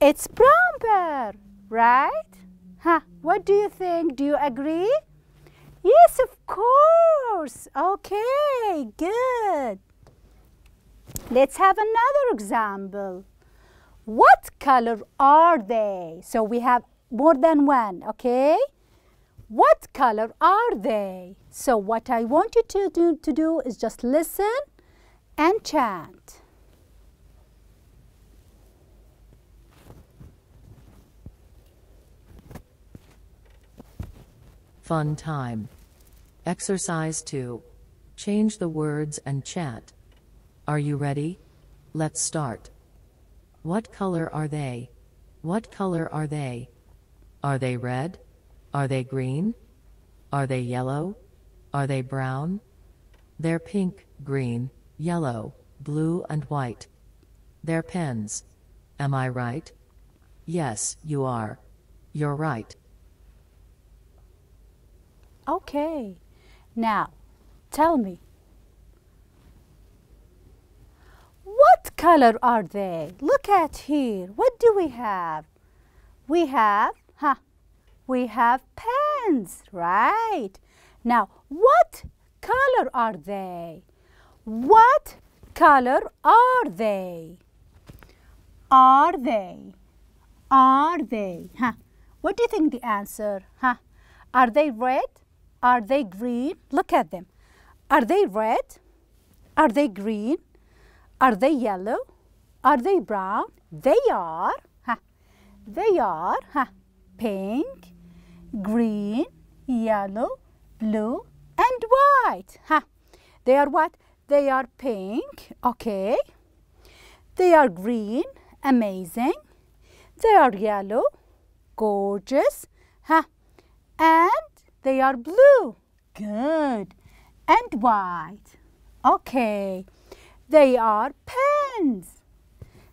It's brown bear, right? Huh, what do you think? Do you agree? Yes, of course. Okay, good. Let's have another example. What color are they? So we have more than one, okay? What color are they? So what I want you to do, to do is just listen and chant. Fun time. Exercise 2. Change the words and chat. Are you ready? Let's start. What color are they? What color are they? Are they red? Are they green? Are they yellow? Are they brown? They're pink, green, yellow, blue, and white. They're pens. Am I right? Yes, you are. You're right. Okay. Now, tell me, what color are they? Look at here. What do we have? We have, huh, we have pens, right? Now, what color are they? What color are they? Are they? Are they? Huh. What do you think the answer? Huh. Are they red? Are they green? Look at them. Are they red? Are they green? Are they yellow? Are they brown? They are. Huh. They are huh, pink, green, yellow, blue, and white. Huh. They are what? They are pink. Okay. They are green. Amazing. They are yellow. Gorgeous. Huh. And they are blue. Good. And white. Okay. They are pens.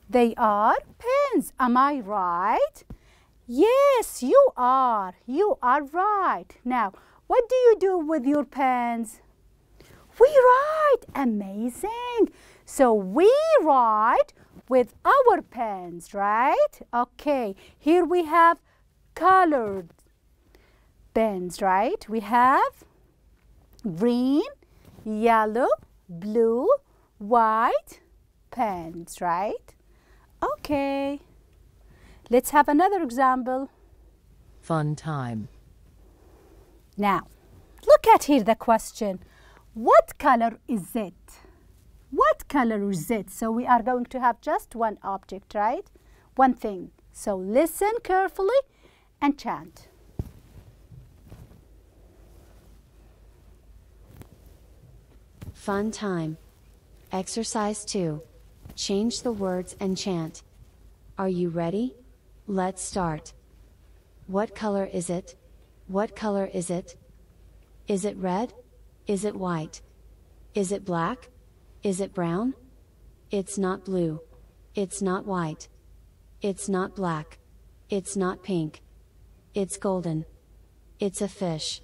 They are pens. Am I right? Yes, you are. You are right. Now, what do you do with your pens? We write. Amazing. So we write with our pens, right? Okay. Here we have colored bends, right? We have green, yellow, blue, white pens, right? Okay. Let's have another example. Fun time. Now, look at here the question. What color is it? What color is it? So we are going to have just one object, right? One thing. So listen carefully and chant. Fun time. Exercise 2. Change the words and chant. Are you ready? Let's start. What color is it? What color is it? Is it red? Is it white? Is it black? Is it brown? It's not blue. It's not white. It's not black. It's not pink. It's golden. It's a fish.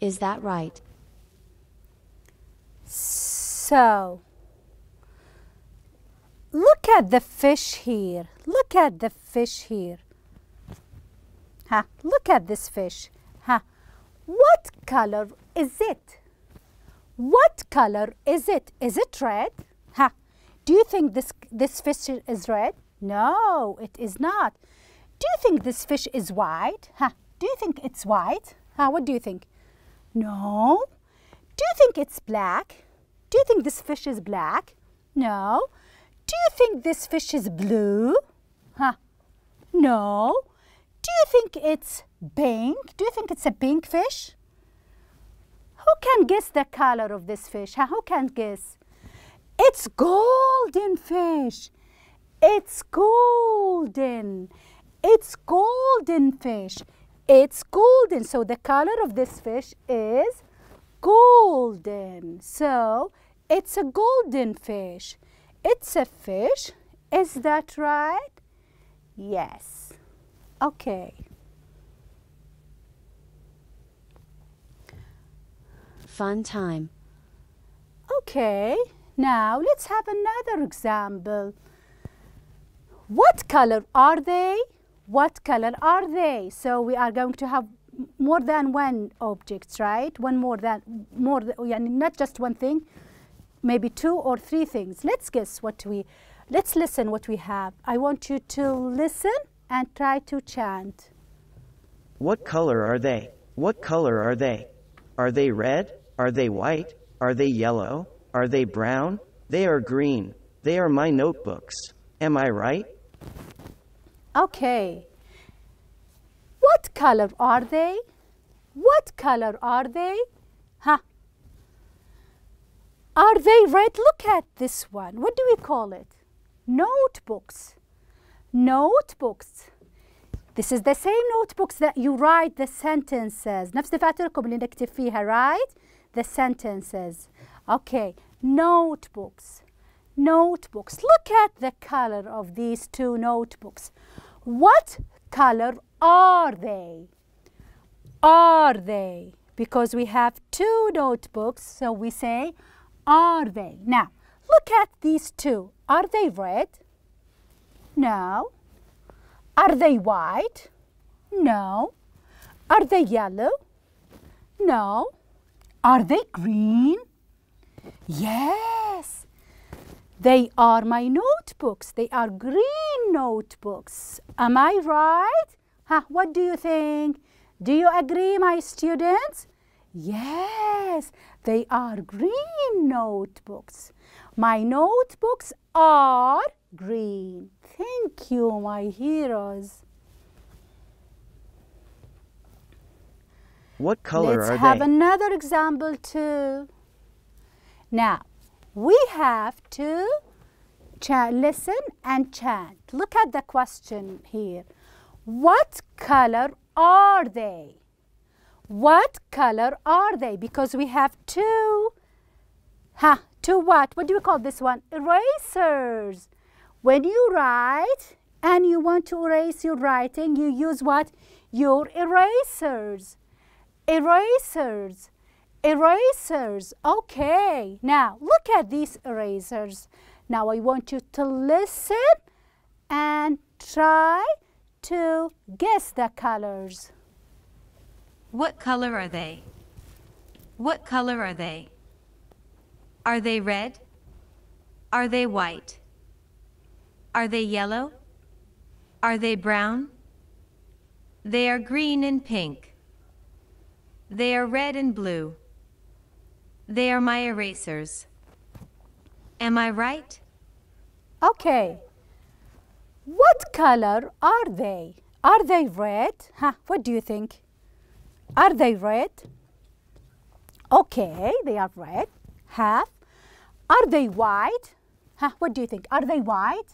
Is that right? So, look at the fish here. Look at the fish here. Ha, look at this fish. Ha, what color is it? What color is it? Is it red? Ha, do you think this, this fish is red? No, it is not. Do you think this fish is white? Ha, do you think it's white? Ha, what do you think? No, do you think it's black? Do you think this fish is black? No. Do you think this fish is blue? Huh. No. Do you think it's pink? Do you think it's a pink fish? Who can guess the color of this fish? Huh? Who can guess? It's golden fish. It's golden. It's golden fish. It's golden. So the color of this fish is golden. So it's a golden fish. It's a fish. Is that right? Yes. Okay. Fun time. Okay. Now let's have another example. What color are they? What color are they? So we are going to have more than one object, right? One more than, more, than, not just one thing, maybe two or three things. Let's guess what we, let's listen what we have. I want you to listen and try to chant. What color are they? What color are they? Are they red? Are they white? Are they yellow? Are they brown? They are green. They are my notebooks. Am I right? Okay. What color are they? What color are they? Huh? Are they red? Look at this one. What do we call it? Notebooks. Notebooks. This is the same notebooks that you write the sentences. نفس دفاتركم اللي نكتب فيها right the sentences. Okay, notebooks. Notebooks. Look at the color of these two notebooks. What color are they? Are they? Because we have two notebooks, so we say, are they? Now, look at these two. Are they red? No. Are they white? No. Are they yellow? No. Are they green? Yes. They are my notebooks. They are green notebooks. Am I right? Huh, what do you think? Do you agree, my students? Yes, they are green notebooks. My notebooks are green. Thank you, my heroes. What color Let's are they? Let's have another example too. Now, we have to listen and chant. Look at the question here. What color are they? What color are they? Because we have two, huh, two what? What do we call this one? Erasers. When you write and you want to erase your writing, you use what? Your erasers. Erasers. Erasers. Okay. Now, look at these erasers. Now, I want you to listen and try to guess the colors. What color are they? What color are they? Are they red? Are they white? Are they yellow? Are they brown? They are green and pink. They are red and blue. They are my erasers. Am I right? Okay, what color are they? Are they red? Huh, what do you think? Are they red? Okay, they are red. Half. Are they white? Huh, what do you think? Are they white?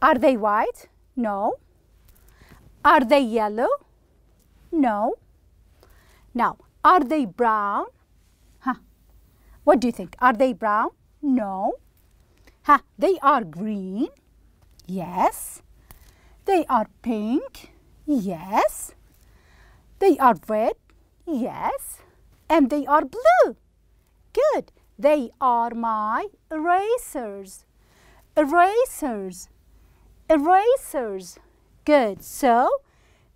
Are they white? No. Are they yellow? No. Now, are they brown? Huh. What do you think? Are they brown? No. Huh, they are green. Yes. They are pink? Yes. They are red? Yes. And they are blue? Good. They are my erasers. Erasers. Erasers. Good. So,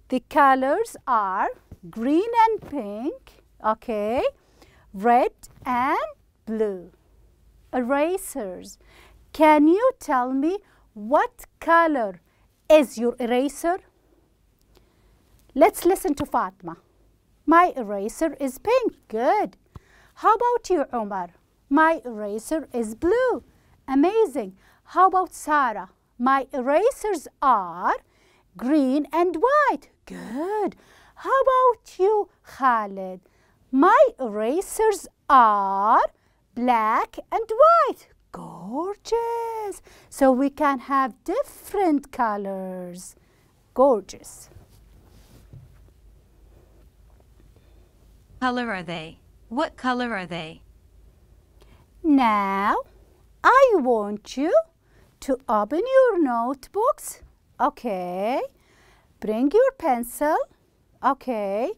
the colors are green and pink, okay, red and blue. Erasers. Can you tell me what color is your eraser? Let's listen to Fatma. My eraser is pink. Good. How about you, Omar? My eraser is blue. Amazing. How about Sarah? My erasers are green and white. Good. How about you, Khalid? My erasers are black and white. Gorgeous. So we can have different colors. Gorgeous. color are they? What color are they? Now, I want you to open your notebooks. Okay. Bring your pencil. Okay.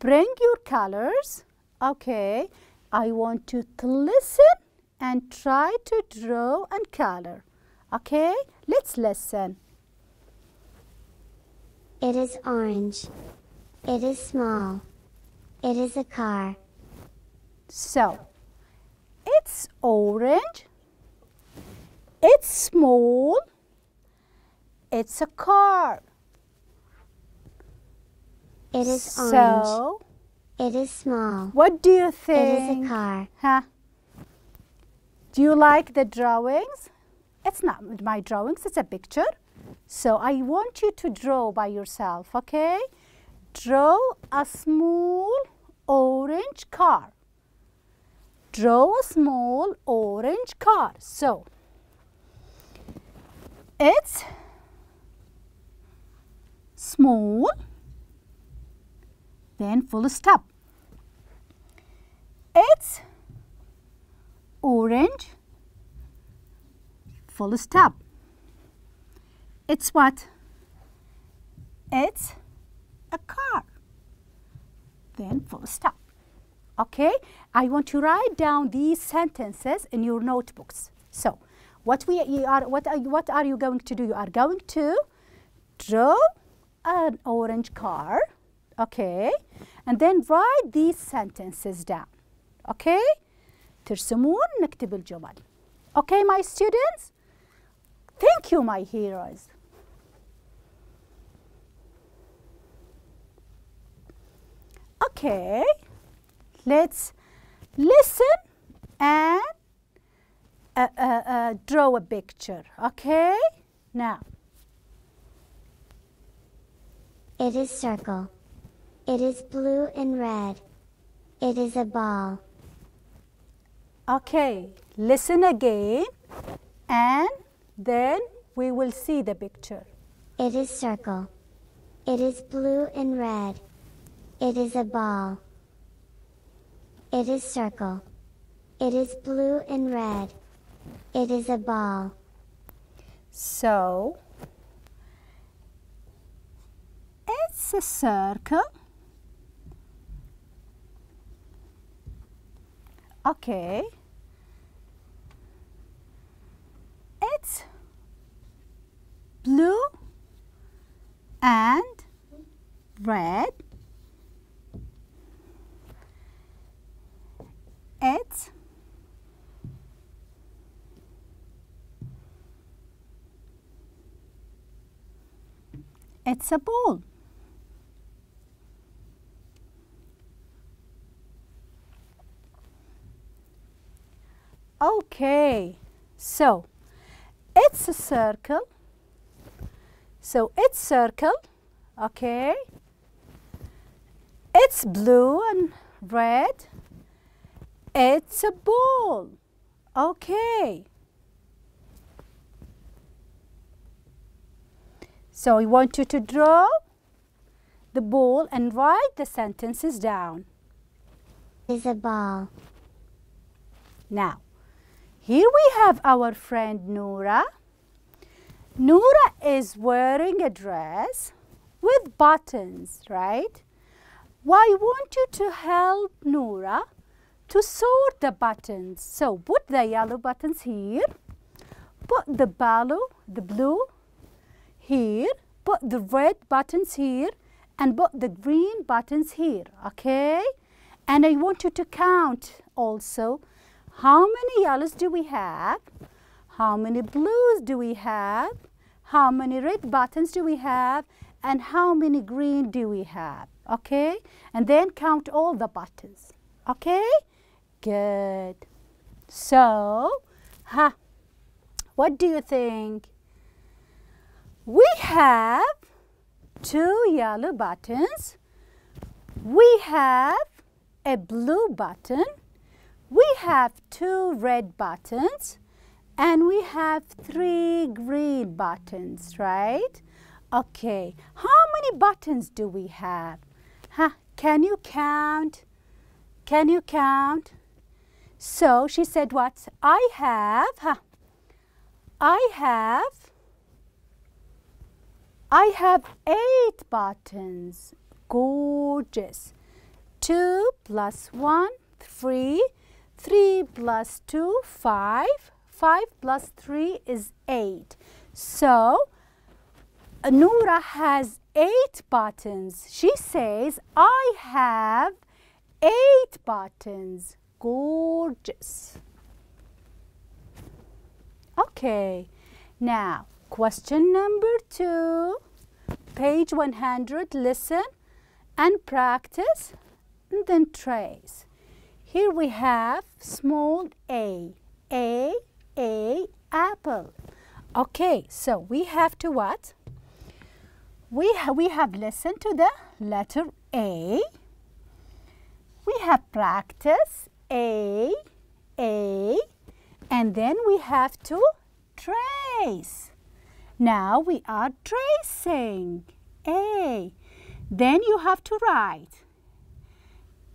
Bring your colors. Okay. I want you to listen and try to draw and color. Okay, let's listen. It is orange. It is small. It is a car. So, it's orange. It's small. It's a car. It is so, orange. It is small. What do you think? It is a car. Huh? Do you like the drawings? It's not my drawings, it's a picture. So I want you to draw by yourself, okay? Draw a small orange car. Draw a small orange car. So it's small, then full stop. It's orange full stop. It's what? It's a car. Then full stop. Okay, I want to write down these sentences in your notebooks. So, what we are, what are, what are you going to do? You are going to draw an orange car, okay, and then write these sentences down, okay? ترسمون نكتب الجمل Okay my students Thank you my heroes Okay let's listen and uh, uh, uh, draw a picture okay now It is circle. It is blue and red. It is a ball. Okay, listen again and then we will see the picture. It is circle. It is blue and red. It is a ball. It is circle. It is blue and red. It is a ball. So, it's a circle. Okay. It's blue and red. It's It's a ball. Okay, so it's a circle so it's circle okay it's blue and red it's a ball okay so I want you to draw the ball and write the sentences down. It's a ball. Now, here we have our friend Noura. Noura is wearing a dress with buttons, right? Well, I want you to help Noura to sort the buttons. So put the yellow buttons here, put the blue, the blue here, put the red buttons here, and put the green buttons here, okay? And I want you to count also how many yellows do we have? How many blues do we have? How many red buttons do we have? And how many green do we have? Okay, and then count all the buttons. Okay, good. So, ha, what do you think? We have two yellow buttons. We have a blue button we have two red buttons and we have three green buttons, right? Okay, how many buttons do we have? Huh? Can you count? Can you count? So she said what? I have, huh? I have, I have eight buttons. Gorgeous. Two plus one, three, 3 plus 2, 5. 5 plus 3 is 8. So, Noura has 8 buttons. She says, I have 8 buttons. Gorgeous. Okay, now question number 2. Page 100, listen and practice and then trace. Here we have small a, a, a, apple. Okay, so we have to what? We, ha we have listened to the letter A. We have practice A, A, and then we have to trace. Now we are tracing A. Then you have to write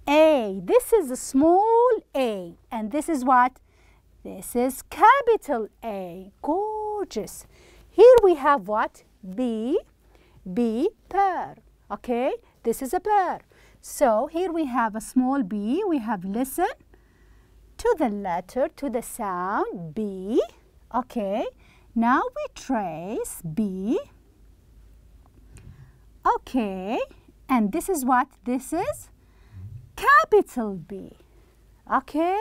a. This is a small a. And this is what? This is capital A. Gorgeous. Here we have what? B. B, pear. Okay? This is a pear. So here we have a small b. We have listen to the letter, to the sound b. Okay? Now we trace b. Okay? And this is what? This is capital B. Okay?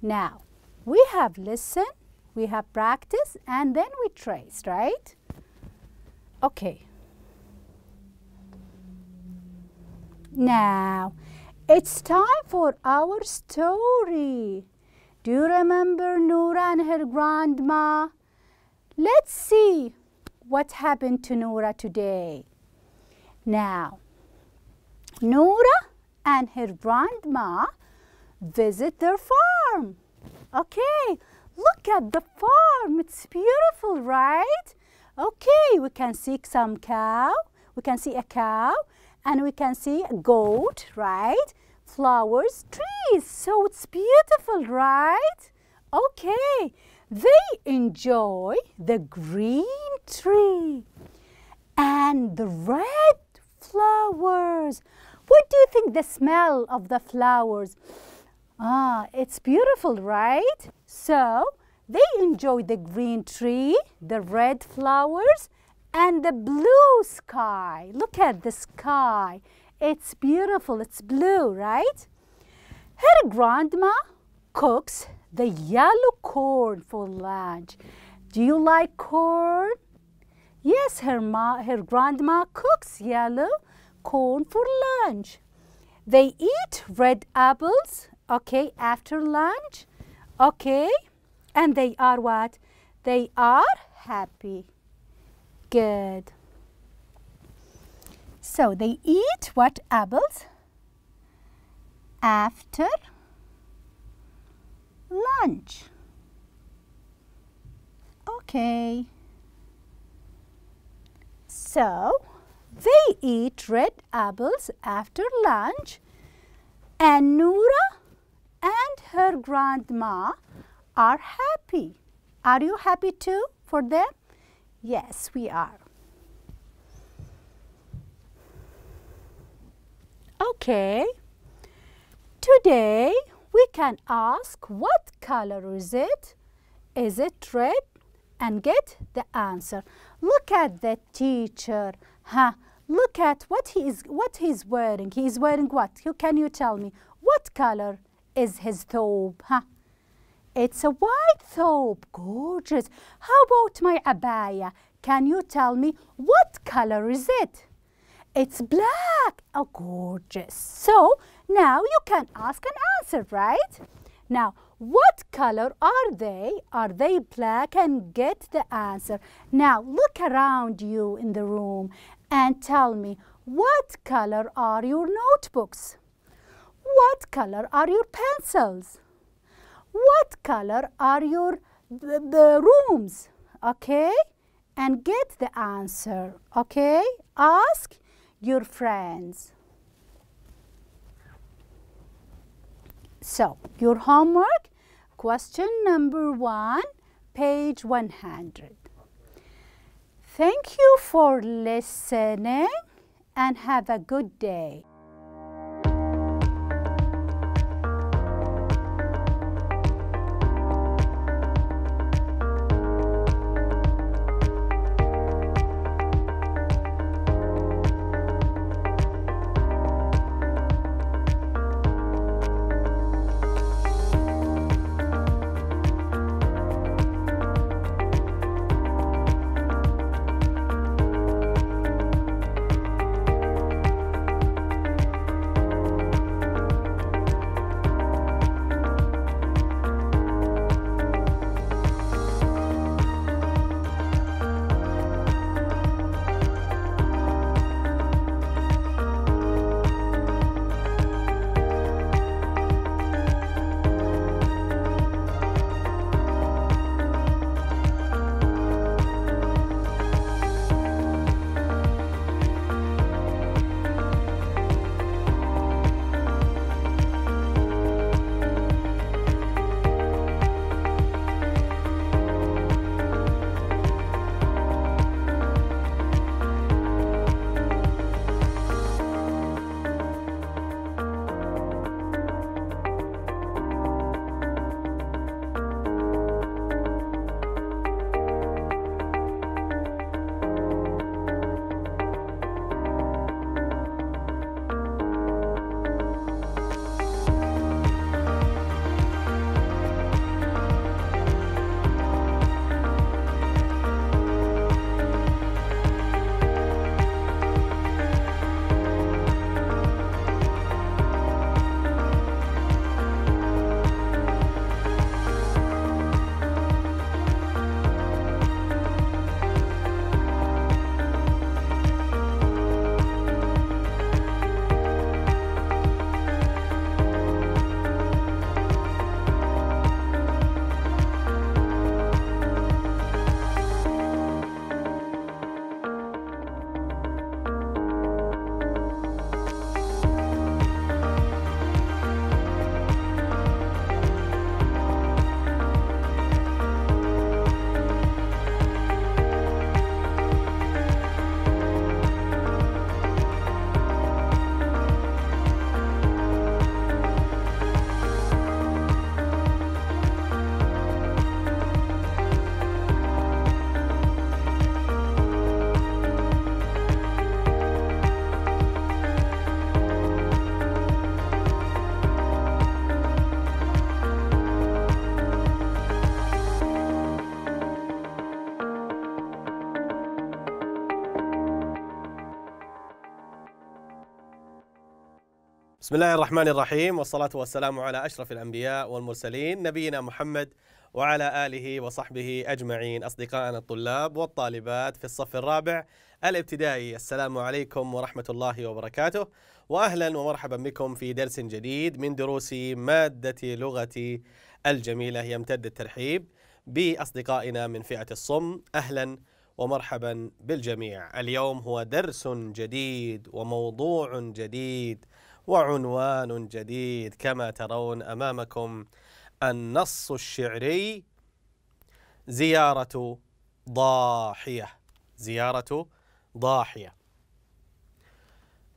Now, we have listen, we have practice, and then we trace, right? Okay. Now, it's time for our story. Do you remember Nora and her grandma? Let's see what happened to Nora today. Now, Nora and her grandma visit their farm. Okay, look at the farm. It's beautiful, right? Okay, we can see some cow. We can see a cow and we can see a goat, right? Flowers, trees. So it's beautiful, right? Okay, they enjoy the green tree and the red flowers. What do you think the smell of the flowers? Ah, it's beautiful, right? So they enjoy the green tree, the red flowers, and the blue sky. Look at the sky. It's beautiful. It's blue, right? Her grandma cooks the yellow corn for lunch. Do you like corn? Yes, her, ma her grandma cooks yellow corn for lunch. They eat red apples, okay, after lunch, okay, and they are what? They are happy. Good. So they eat what apples? After lunch. Okay. So, they eat red apples after lunch and Noora and her grandma are happy. Are you happy too for them? Yes, we are. Okay. Today we can ask what color is it? Is it red? And get the answer. Look at the teacher huh, look at what he is what he's wearing. He is wearing what? can you tell me? What color is his thobe? Huh? It's a white thobe. Gorgeous. How about my abaya? Can you tell me what color is it? It's black. Oh, gorgeous. So now you can ask and answer, right? Now, what color are they? Are they black? And get the answer. Now look around you in the room and tell me, what color are your notebooks? What color are your pencils? What color are your the rooms? Okay? And get the answer. Okay? Ask your friends. So, your homework Question number one, page 100. Thank you for listening and have a good day. بسم الله الرحمن الرحيم والصلاة والسلام على أشرف الأنبياء والمرسلين نبينا محمد وعلى آله وصحبه أجمعين أصدقائنا الطلاب والطالبات في الصف الرابع الابتدائي السلام عليكم ورحمة الله وبركاته وأهلا ومرحبا بكم في درس جديد من دروس مادة لغتي الجميلة يمتد الترحيب بأصدقائنا من فئة الصم أهلا ومرحبا بالجميع اليوم هو درس جديد وموضوع جديد وعنوان جديد كما ترون امامكم النص الشعري زياره ضاحيه زياره ضاحيه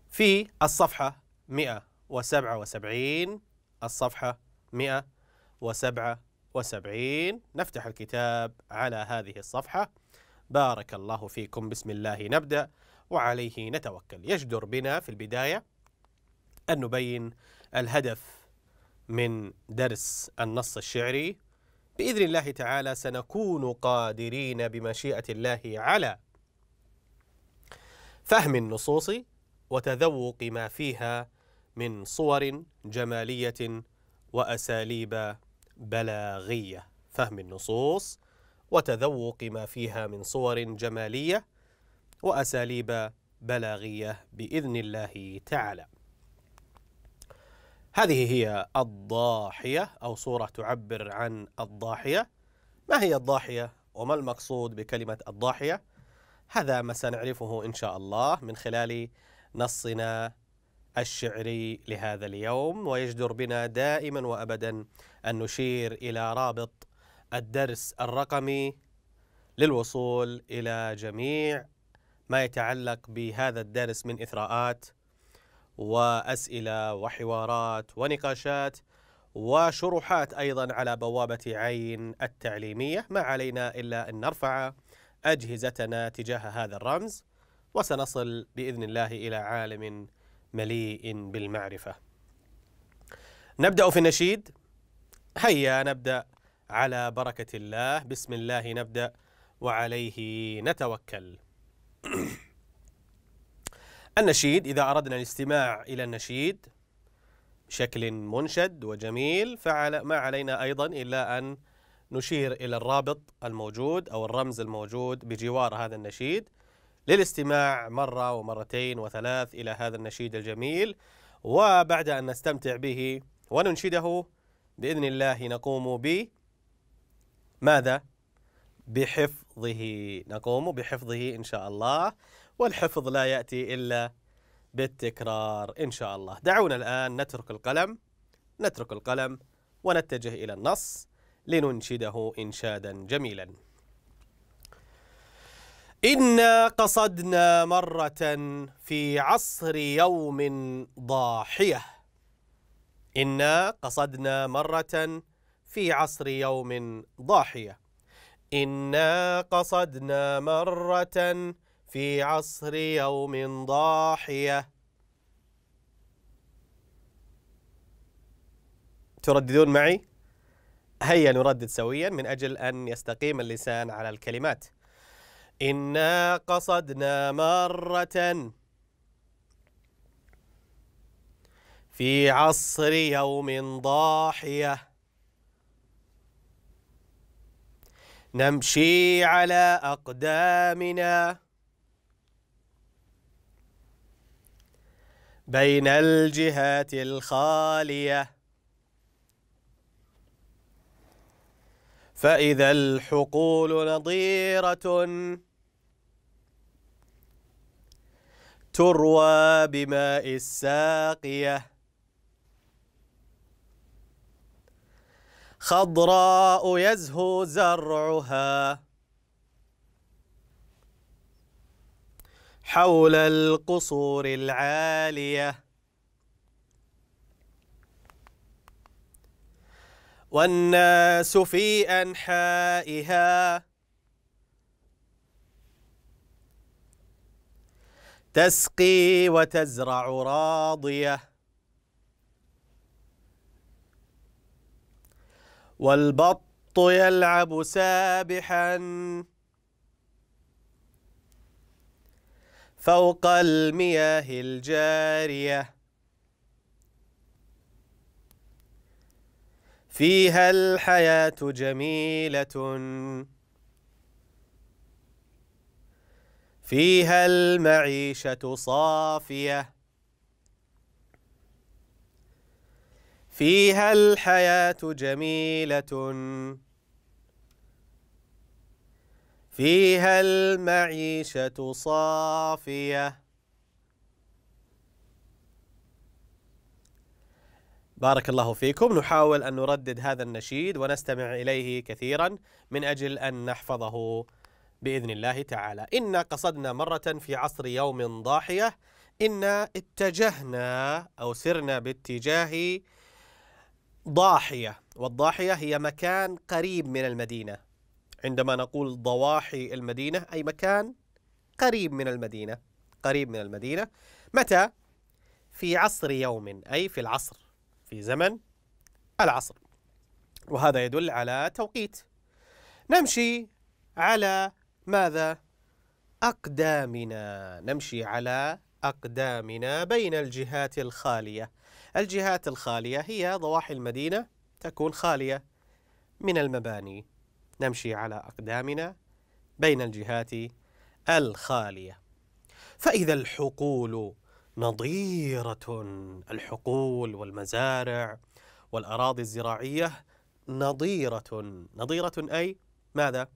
في الصفحه 177 الصفحه 177 نفتح الكتاب على هذه الصفحه بارك الله فيكم بسم الله نبدا وعليه نتوكل يجدر بنا في البدايه أن نبين الهدف من درس النص الشعري بإذن الله تعالى سنكون قادرين بمشيئة الله على فهم النصوص وتذوق ما فيها من صور جمالية وأساليب بلاغية فهم النصوص وتذوق ما فيها من صور جمالية وأساليب بلاغية بإذن الله تعالى هذه هي الضاحية أو صورة تعبر عن الضاحية ما هي الضاحية وما المقصود بكلمة الضاحية هذا ما سنعرفه إن شاء الله من خلال نصنا الشعري لهذا اليوم ويجدر بنا دائما وأبدا أن نشير إلى رابط الدرس الرقمي للوصول إلى جميع ما يتعلق بهذا الدرس من إثراءات وأسئلة وحوارات ونقاشات وشروحات أيضا على بوابة عين التعليمية ما علينا إلا أن نرفع أجهزتنا تجاه هذا الرمز وسنصل بإذن الله إلى عالم مليء بالمعرفة نبدأ في النشيد هيا نبدأ على بركة الله بسم الله نبدأ وعليه نتوكل *clears throat* النشيد إذا أردنا الاستماع إلى النشيد بشكل منشد وجميل ما علينا أيضا إلا أن نشير إلى الرابط الموجود أو الرمز الموجود بجوار هذا النشيد للاستماع مرة ومرتين وثلاث إلى هذا النشيد الجميل وبعد أن نستمتع به وننشده بإذن الله نقوم ب ماذا؟ بحفظه نقوم بحفظه إن شاء الله والحفظ لا يأتي إلا بالتكرار إن شاء الله دعونا الآن نترك القلم نترك القلم ونتجه إلى النص لننشده إنشادا جميلا إنا قصدنا مرة في عصر يوم ضاحية إنا قصدنا مرة في عصر يوم ضاحية إنا قصدنا مرة في عصر يوم ضاحية ترددون معي؟ هيا نردد سويا من أجل أن يستقيم اللسان على الكلمات إنا قصدنا مرة في عصر يوم ضاحية نمشي على أقدامنا بين الجهات الخالية فإذا الحقول نضيرة تروى بماء الساقية خضراء يزهو زرعها حول القصور العالية والناس في أنحائها تسقي وتزرع راضية والبط يلعب سابحاً فوق المياه الجارية فيها الحياة جميلة فيها المعيشة صافية فيها الحياة جميلة فيها المعيشة صافية بارك الله فيكم نحاول أن نردد هذا النشيد ونستمع إليه كثيرا من أجل أن نحفظه بإذن الله تعالى إنا قصدنا مرة في عصر يوم ضاحية إنا اتجهنا أو سرنا باتجاه ضاحية والضاحية هي مكان قريب من المدينة عندما نقول ضواحي المدينة أي مكان قريب من المدينة قريب من المدينة متى؟ في عصر يوم أي في العصر في زمن العصر وهذا يدل على توقيت نمشي على ماذا؟ أقدامنا نمشي على أقدامنا بين الجهات الخالية الجهات الخالية هي ضواحي المدينة تكون خالية من المباني نمشي على أقدامنا بين الجهات الخالية فإذا الحقول نضيرة الحقول والمزارع والأراضي الزراعية نضيرة نضيرة أي ماذا؟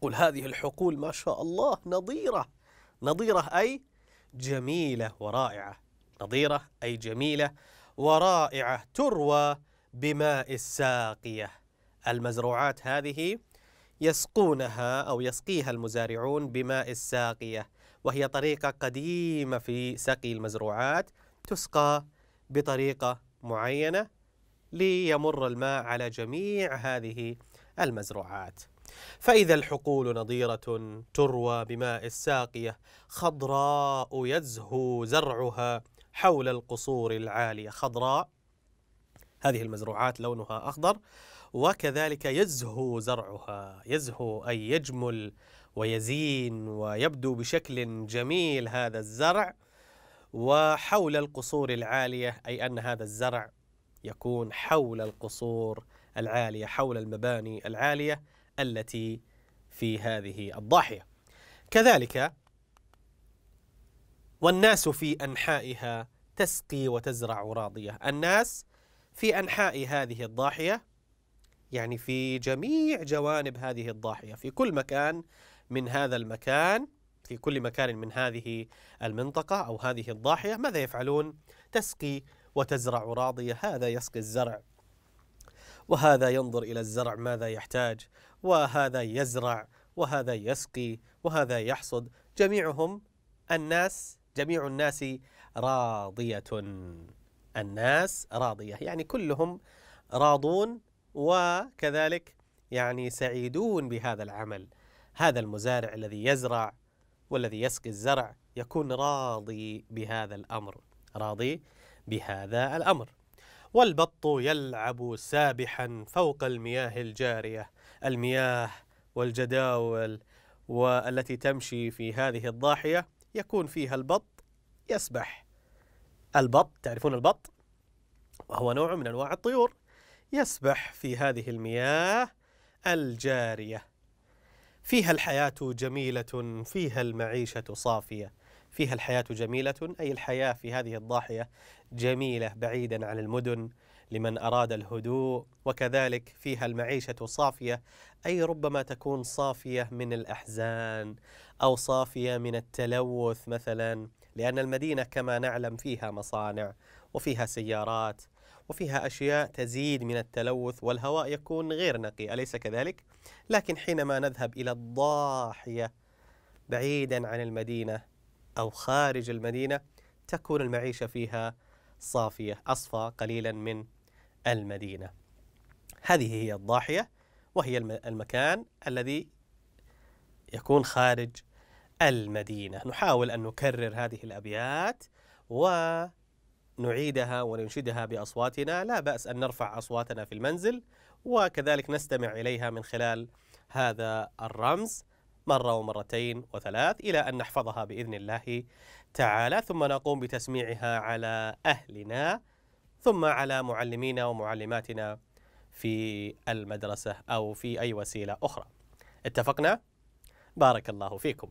قل هذه الحقول ما شاء الله نضيرة نضيرة أي جميلة ورائعة نضيرة أي جميلة ورائعة تروى بماء الساقية المزروعات هذه يسقونها أو يسقيها المزارعون بماء الساقية وهي طريقة قديمة في سقي المزروعات تسقى بطريقة معينة ليمر الماء على جميع هذه المزروعات فإذا الحقول نضيرة تروى بماء الساقية خضراء يزهو زرعها حول القصور العالية خضراء هذه المزروعات لونها أخضر وكذلك يزهو زرعها يزهو أي يجمل ويزين ويبدو بشكل جميل هذا الزرع وحول القصور العالية أي أن هذا الزرع يكون حول القصور العالية حول المباني العالية التي في هذه الضاحية كذلك والناس في أنحائها تسقي وتزرع راضية الناس في أنحاء هذه الضاحية يعني في جميع جوانب هذه الضاحية في كل مكان من هذا المكان في كل مكان من هذه المنطقة أو هذه الضاحية ماذا يفعلون؟ تسقي وتزرع راضية هذا يسقي الزرع وهذا ينظر إلى الزرع ماذا يحتاج وهذا يزرع وهذا يسقي وهذا يحصد جميعهم الناس جميع الناس راضية الناس راضية يعني كلهم راضون وكذلك يعني سعيدون بهذا العمل هذا المزارع الذي يزرع والذي يسقي الزرع يكون راضي بهذا الامر راضي بهذا الامر والبط يلعب سابحا فوق المياه الجاريه المياه والجداول والتي تمشي في هذه الضاحيه يكون فيها البط يسبح البط تعرفون البط وهو نوع من انواع الطيور يسبح في هذه المياه الجاريه فيها الحياه جميله فيها المعيشه صافيه فيها الحياه جميله اي الحياه في هذه الضاحيه جميله بعيدا عن المدن لمن أراد الهدوء وكذلك فيها المعيشة صافية أي ربما تكون صافية من الأحزان أو صافية من التلوث مثلا لأن المدينة كما نعلم فيها مصانع وفيها سيارات وفيها أشياء تزيد من التلوث والهواء يكون غير نقي أليس كذلك؟ لكن حينما نذهب إلى الضاحية بعيدا عن المدينة أو خارج المدينة تكون المعيشة فيها صافية أصفى قليلا من المدينة هذه هي الضاحية وهي المكان الذي يكون خارج المدينة نحاول أن نكرر هذه الأبيات و نعيدها وننشدها باصواتنا لا باس ان نرفع اصواتنا في المنزل وكذلك نستمع اليها من خلال هذا الرمز مره ومرتين وثلاث الى ان نحفظها باذن الله تعالى ثم نقوم بتسميعها على اهلنا ثم على معلمينا ومعلماتنا في المدرسه او في اي وسيله اخرى. اتفقنا؟ بارك الله فيكم.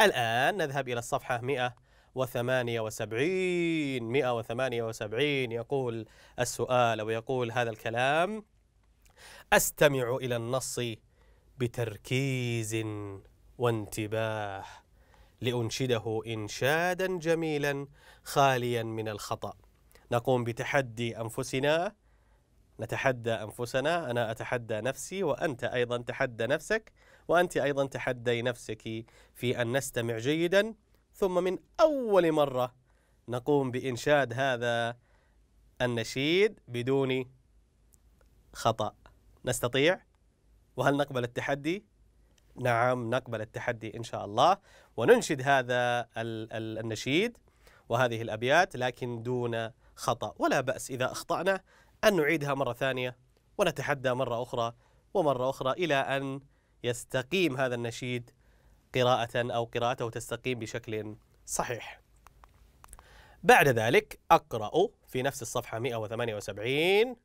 الان نذهب الى الصفحه 100 178 178 يقول السؤال أو يقول هذا الكلام أستمع إلى النص بتركيز وانتباه لأنشده إنشادا جميلا خاليا من الخطأ نقوم بتحدي أنفسنا نتحدى أنفسنا أنا أتحدى نفسي وأنت أيضا تحدى نفسك وأنت أيضا تحدي نفسك في أن نستمع جيدا ثم من أول مرة نقوم بإنشاد هذا النشيد بدون خطأ نستطيع؟ وهل نقبل التحدي؟ نعم نقبل التحدي إن شاء الله وننشد هذا النشيد وهذه الأبيات لكن دون خطأ ولا بأس إذا أخطأنا أن نعيدها مرة ثانية ونتحدى مرة أخرى ومرة أخرى إلى أن يستقيم هذا النشيد قراءة أو قراءته تستقيم بشكل صحيح بعد ذلك أقرأ في نفس الصفحة 178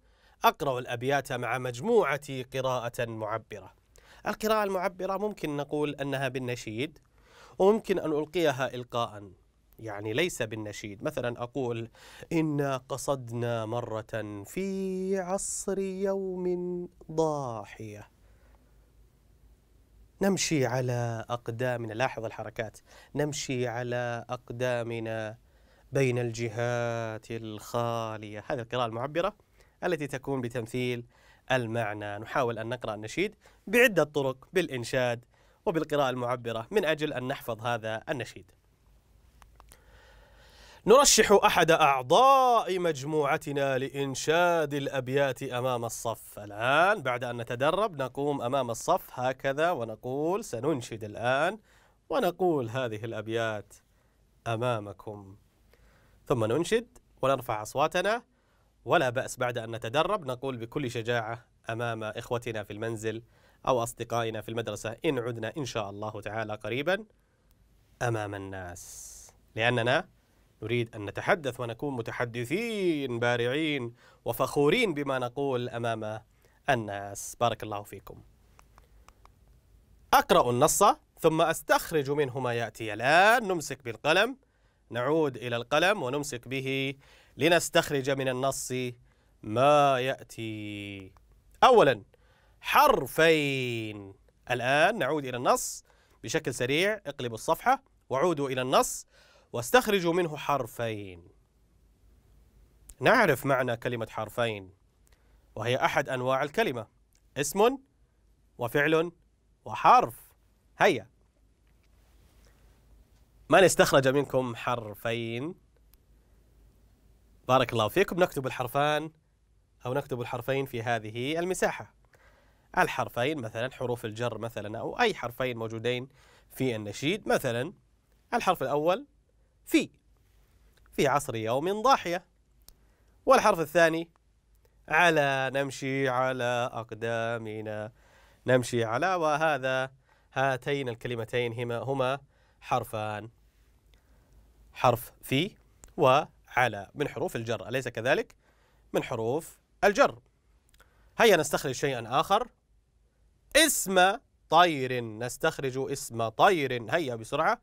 أقرأ الأبيات مع مجموعة قراءة معبرة القراءة المعبرة ممكن نقول أنها بالنشيد وممكن أن ألقيها إلقاء يعني ليس بالنشيد مثلا أقول إنا قصدنا مرة في عصر يوم ضاحية نمشي على أقدامنا لاحظ الحركات نمشي على أقدامنا بين الجهات الخالية هذه القراءة المعبرة التي تكون بتمثيل المعنى نحاول أن نقرأ النشيد بعدة طرق بالإنشاد وبالقراءة المعبرة من أجل أن نحفظ هذا النشيد نرشح أحد أعضاء مجموعتنا لإنشاد الأبيات أمام الصف الآن بعد أن نتدرب نقوم أمام الصف هكذا ونقول سننشد الآن ونقول هذه الأبيات أمامكم ثم ننشد ونرفع أصواتنا ولا بأس بعد أن نتدرب نقول بكل شجاعة أمام إخوتنا في المنزل أو أصدقائنا في المدرسة إن عدنا إن شاء الله تعالى قريبا أمام الناس لأننا نريد أن نتحدث ونكون متحدثين بارعين وفخورين بما نقول أمام الناس بارك الله فيكم أقرأ النص ثم أستخرج منه ما يأتي الآن نمسك بالقلم نعود إلى القلم ونمسك به لنستخرج من النص ما يأتي أولا حرفين الآن نعود إلى النص بشكل سريع اقلبوا الصفحة وعودوا إلى النص واستخرجوا منه حرفين نعرف معنى كلمة حرفين وهي أحد أنواع الكلمة اسم وفعل وحرف هيا من استخرج منكم حرفين بارك الله فيكم نكتب الحرفان أو نكتب الحرفين في هذه المساحة الحرفين مثلا حروف الجر مثلا أو أي حرفين موجودين في النشيد مثلا الحرف الأول في في عصر يوم ضاحية والحرف الثاني على نمشي على أقدامنا نمشي على وهذا هاتين الكلمتين هما هما حرفان حرف في وعلى من حروف الجر أليس كذلك؟ من حروف الجر هيا نستخرج شيئا آخر اسم طير نستخرج اسم طير هيا بسرعة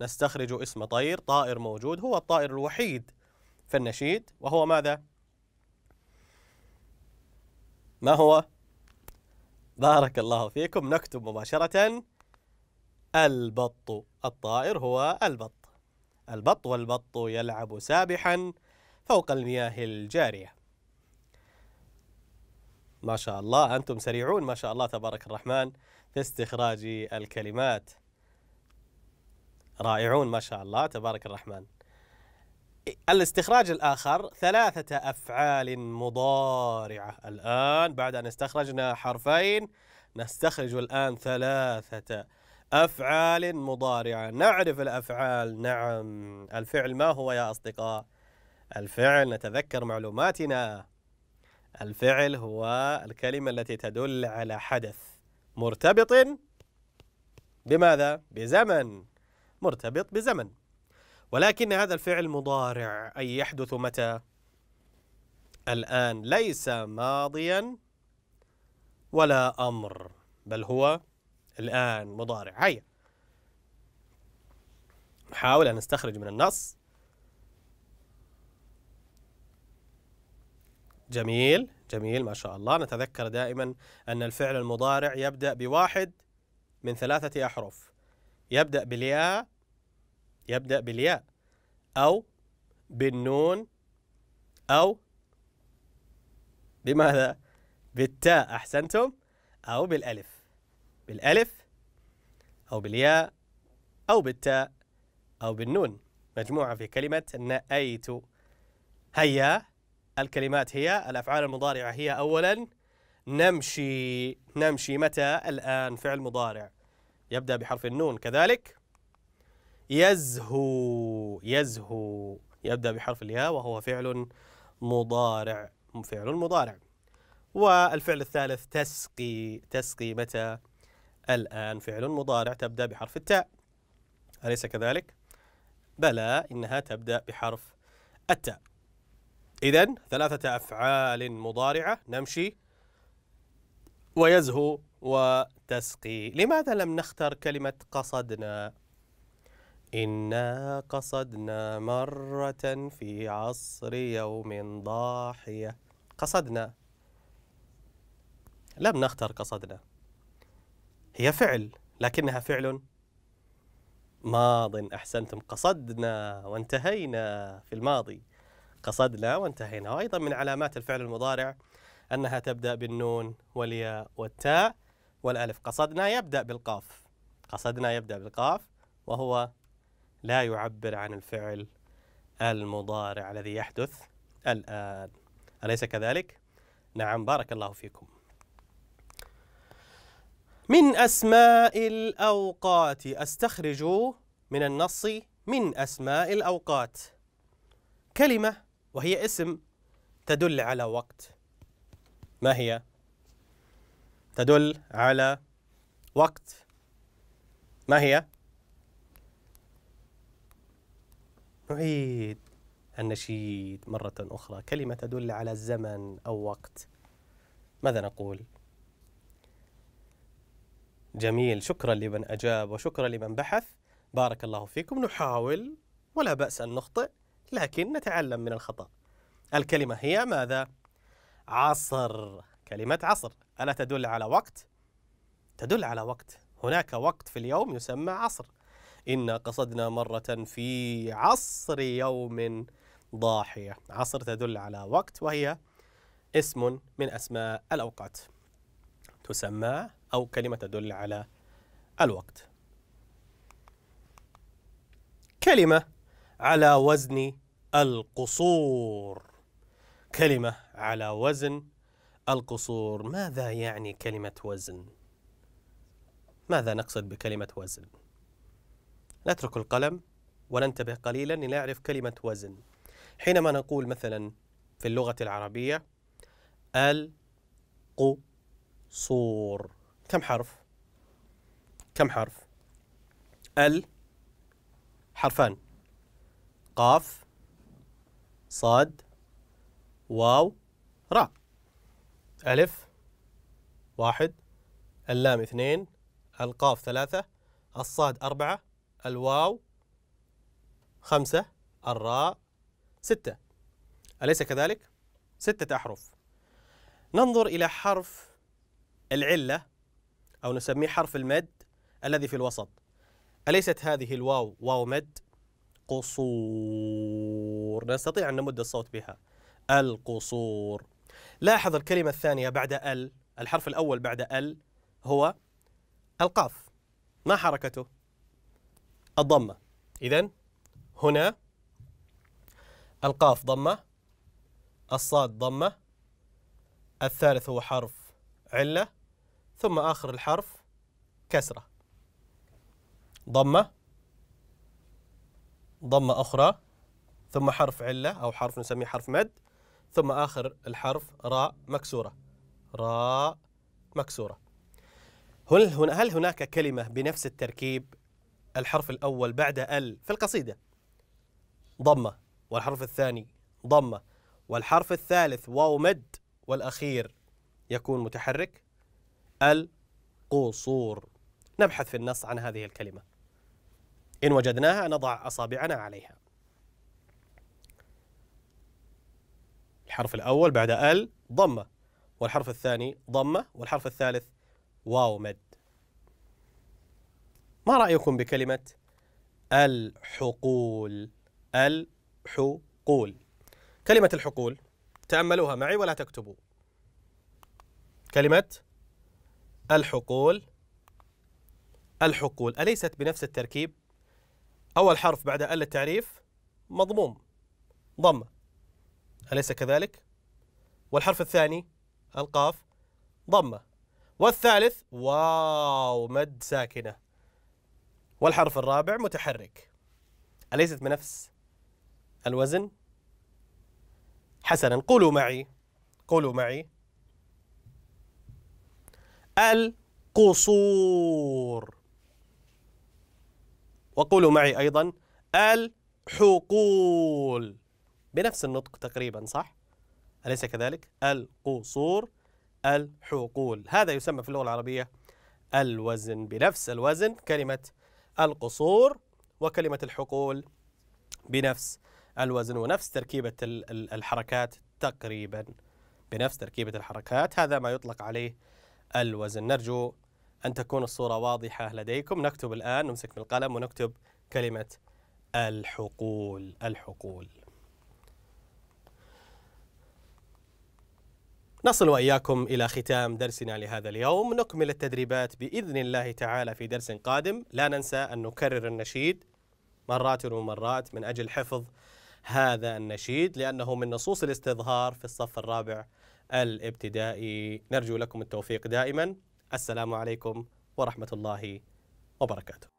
نستخرج اسم طير طائر موجود هو الطائر الوحيد في النشيد وهو ماذا ما هو بارك الله فيكم نكتب مباشرة البط الطائر هو البط البط والبط يلعب سابحا فوق المياه الجارية ما شاء الله أنتم سريعون ما شاء الله تبارك الرحمن في استخراج الكلمات رائعون ما شاء الله تبارك الرحمن الاستخراج الآخر ثلاثة أفعال مضارعة الآن بعد أن استخرجنا حرفين نستخرج الآن ثلاثة أفعال مضارعة نعرف الأفعال نعم الفعل ما هو يا أصدقاء الفعل نتذكر معلوماتنا الفعل هو الكلمة التي تدل على حدث مرتبط بماذا؟ بزمن مرتبط بزمن ولكن هذا الفعل مضارع أي يحدث متى؟ الآن ليس ماضيا ولا أمر بل هو الآن مضارع هيا نحاول أن نستخرج من النص جميل جميل ما شاء الله نتذكر دائما أن الفعل المضارع يبدأ بواحد من ثلاثة أحرف يبدأ بالياء يبدأ بالياء أو بالنون أو بماذا؟ بالتاء أحسنتم أو بالألف بالألف أو بالياء أو بالتاء أو بالنون مجموعة في كلمة نأيت هيا الكلمات هي الأفعال المضارعة هي أولا نمشي نمشي متى الآن فعل مضارع يبدأ بحرف النون كذلك يزهو يزهو يبدأ بحرف الياء وهو فعل مضارع فعل مضارع والفعل الثالث تسقي تسقي متى الآن فعل مضارع تبدأ بحرف التاء أليس كذلك؟ بلى إنها تبدأ بحرف التاء إذا ثلاثة أفعال مضارعة نمشي ويزهو وتسقي لماذا لم نختر كلمة قصدنا إنا قصدنا مرة في عصر يوم ضاحية قصدنا لم نختر قصدنا هي فعل لكنها فعل ماض أحسنتم قصدنا وانتهينا في الماضي قصدنا وانتهينا وأيضا من علامات الفعل المضارع أنها تبدأ بالنون والياء والتاء والألف قصدنا يبدأ بالقاف قصدنا يبدأ بالقاف وهو لا يعبر عن الفعل المضارع الذي يحدث الآن أليس كذلك؟ نعم بارك الله فيكم من أسماء الأوقات أستخرج من النص من أسماء الأوقات كلمة وهي اسم تدل على وقت ما هي؟ تدل على وقت ما هي؟ نعيد النشيد مرة أخرى كلمة تدل على الزمن أو وقت ماذا نقول؟ جميل شكرا لمن أجاب وشكرا لمن بحث بارك الله فيكم نحاول ولا بأس أن نخطئ لكن نتعلم من الخطأ الكلمة هي ماذا؟ عصر كلمة عصر ألا تدل على وقت؟ تدل على وقت هناك وقت في اليوم يسمى عصر إنا قصدنا مرة في عصر يوم ضاحية عصر تدل على وقت وهي اسم من أسماء الأوقات تسمى أو كلمة تدل على الوقت كلمة على وزن القصور كلمة على وزن القصور ماذا يعني كلمة وزن؟ ماذا نقصد بكلمة وزن؟ نترك القلم وننتبه قليلا لنعرف كلمة وزن حينما نقول مثلا في اللغة العربية القصور كم حرف؟ كم حرف؟ ال حرفان قاف صاد واو راء ألف واحد اللام اثنين القاف ثلاثة الصاد أربعة الواو خمسة الراء ستة أليس كذلك؟ ستة أحرف ننظر إلى حرف العلة أو نسميه حرف المد الذي في الوسط أليست هذه الواو واو مد؟ قصور نستطيع أن نمد الصوت بها القصور لاحظ الكلمة الثانية بعد ال الحرف الأول بعد ال هو القاف ما حركته؟ الضمة إذا هنا القاف ضمة الصاد ضمة الثالث هو حرف علة ثم آخر الحرف كسرة ضمة ضمة أخرى ثم حرف علة أو حرف نسميه حرف مد ثم آخر الحرف راء مكسورة راء مكسورة هل, هل هناك كلمة بنفس التركيب الحرف الأول بعد ال في القصيدة ضمة والحرف الثاني ضمة والحرف الثالث واو مد والأخير يكون متحرك القصور نبحث في النص عن هذه الكلمة إن وجدناها نضع أصابعنا عليها الحرف الأول بعد ال ضمة والحرف الثاني ضمة والحرف الثالث واو مد ما رأيكم بكلمة الحقول الحقول كلمة الحقول تأملوها معي ولا تكتبوا كلمة الحقول الحقول أليست بنفس التركيب أول حرف بعد ال التعريف مضموم ضمة أليس كذلك والحرف الثاني القاف ضمة والثالث واو مد ساكنة والحرف الرابع متحرك أليست بنفس الوزن حسنا قولوا معي قولوا معي القصور وقولوا معي أيضا الحقول بنفس النطق تقريبا صح؟ أليس كذلك؟ القصور الحقول هذا يسمى في اللغة العربية الوزن بنفس الوزن كلمة القصور وكلمة الحقول بنفس الوزن ونفس تركيبة الحركات تقريبا بنفس تركيبة الحركات هذا ما يطلق عليه الوزن نرجو أن تكون الصورة واضحة لديكم نكتب الآن نمسك بالقلم ونكتب كلمة الحقول الحقول نصل وإياكم إلى ختام درسنا لهذا اليوم نكمل التدريبات بإذن الله تعالى في درس قادم لا ننسى أن نكرر النشيد مرات ومرات من أجل حفظ هذا النشيد لأنه من نصوص الاستظهار في الصف الرابع الابتدائي نرجو لكم التوفيق دائما السلام عليكم ورحمة الله وبركاته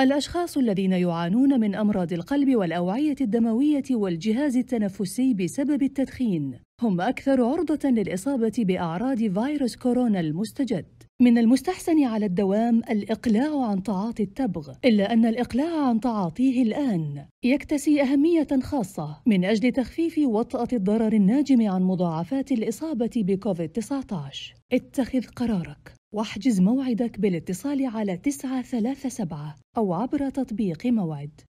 الأشخاص الذين يعانون من أمراض القلب والأوعية الدموية والجهاز التنفسي بسبب التدخين هم أكثر عرضة للإصابة بأعراض فيروس كورونا المستجد من المستحسن على الدوام الإقلاع عن تعاطي التبغ، إلا أن الإقلاع عن تعاطيه الآن يكتسي أهمية خاصة من أجل تخفيف وطأة الضرر الناجم عن مضاعفات الإصابة بكوفيد-19. اتخذ قرارك واحجز موعدك بالاتصال على 937 أو عبر تطبيق موعد.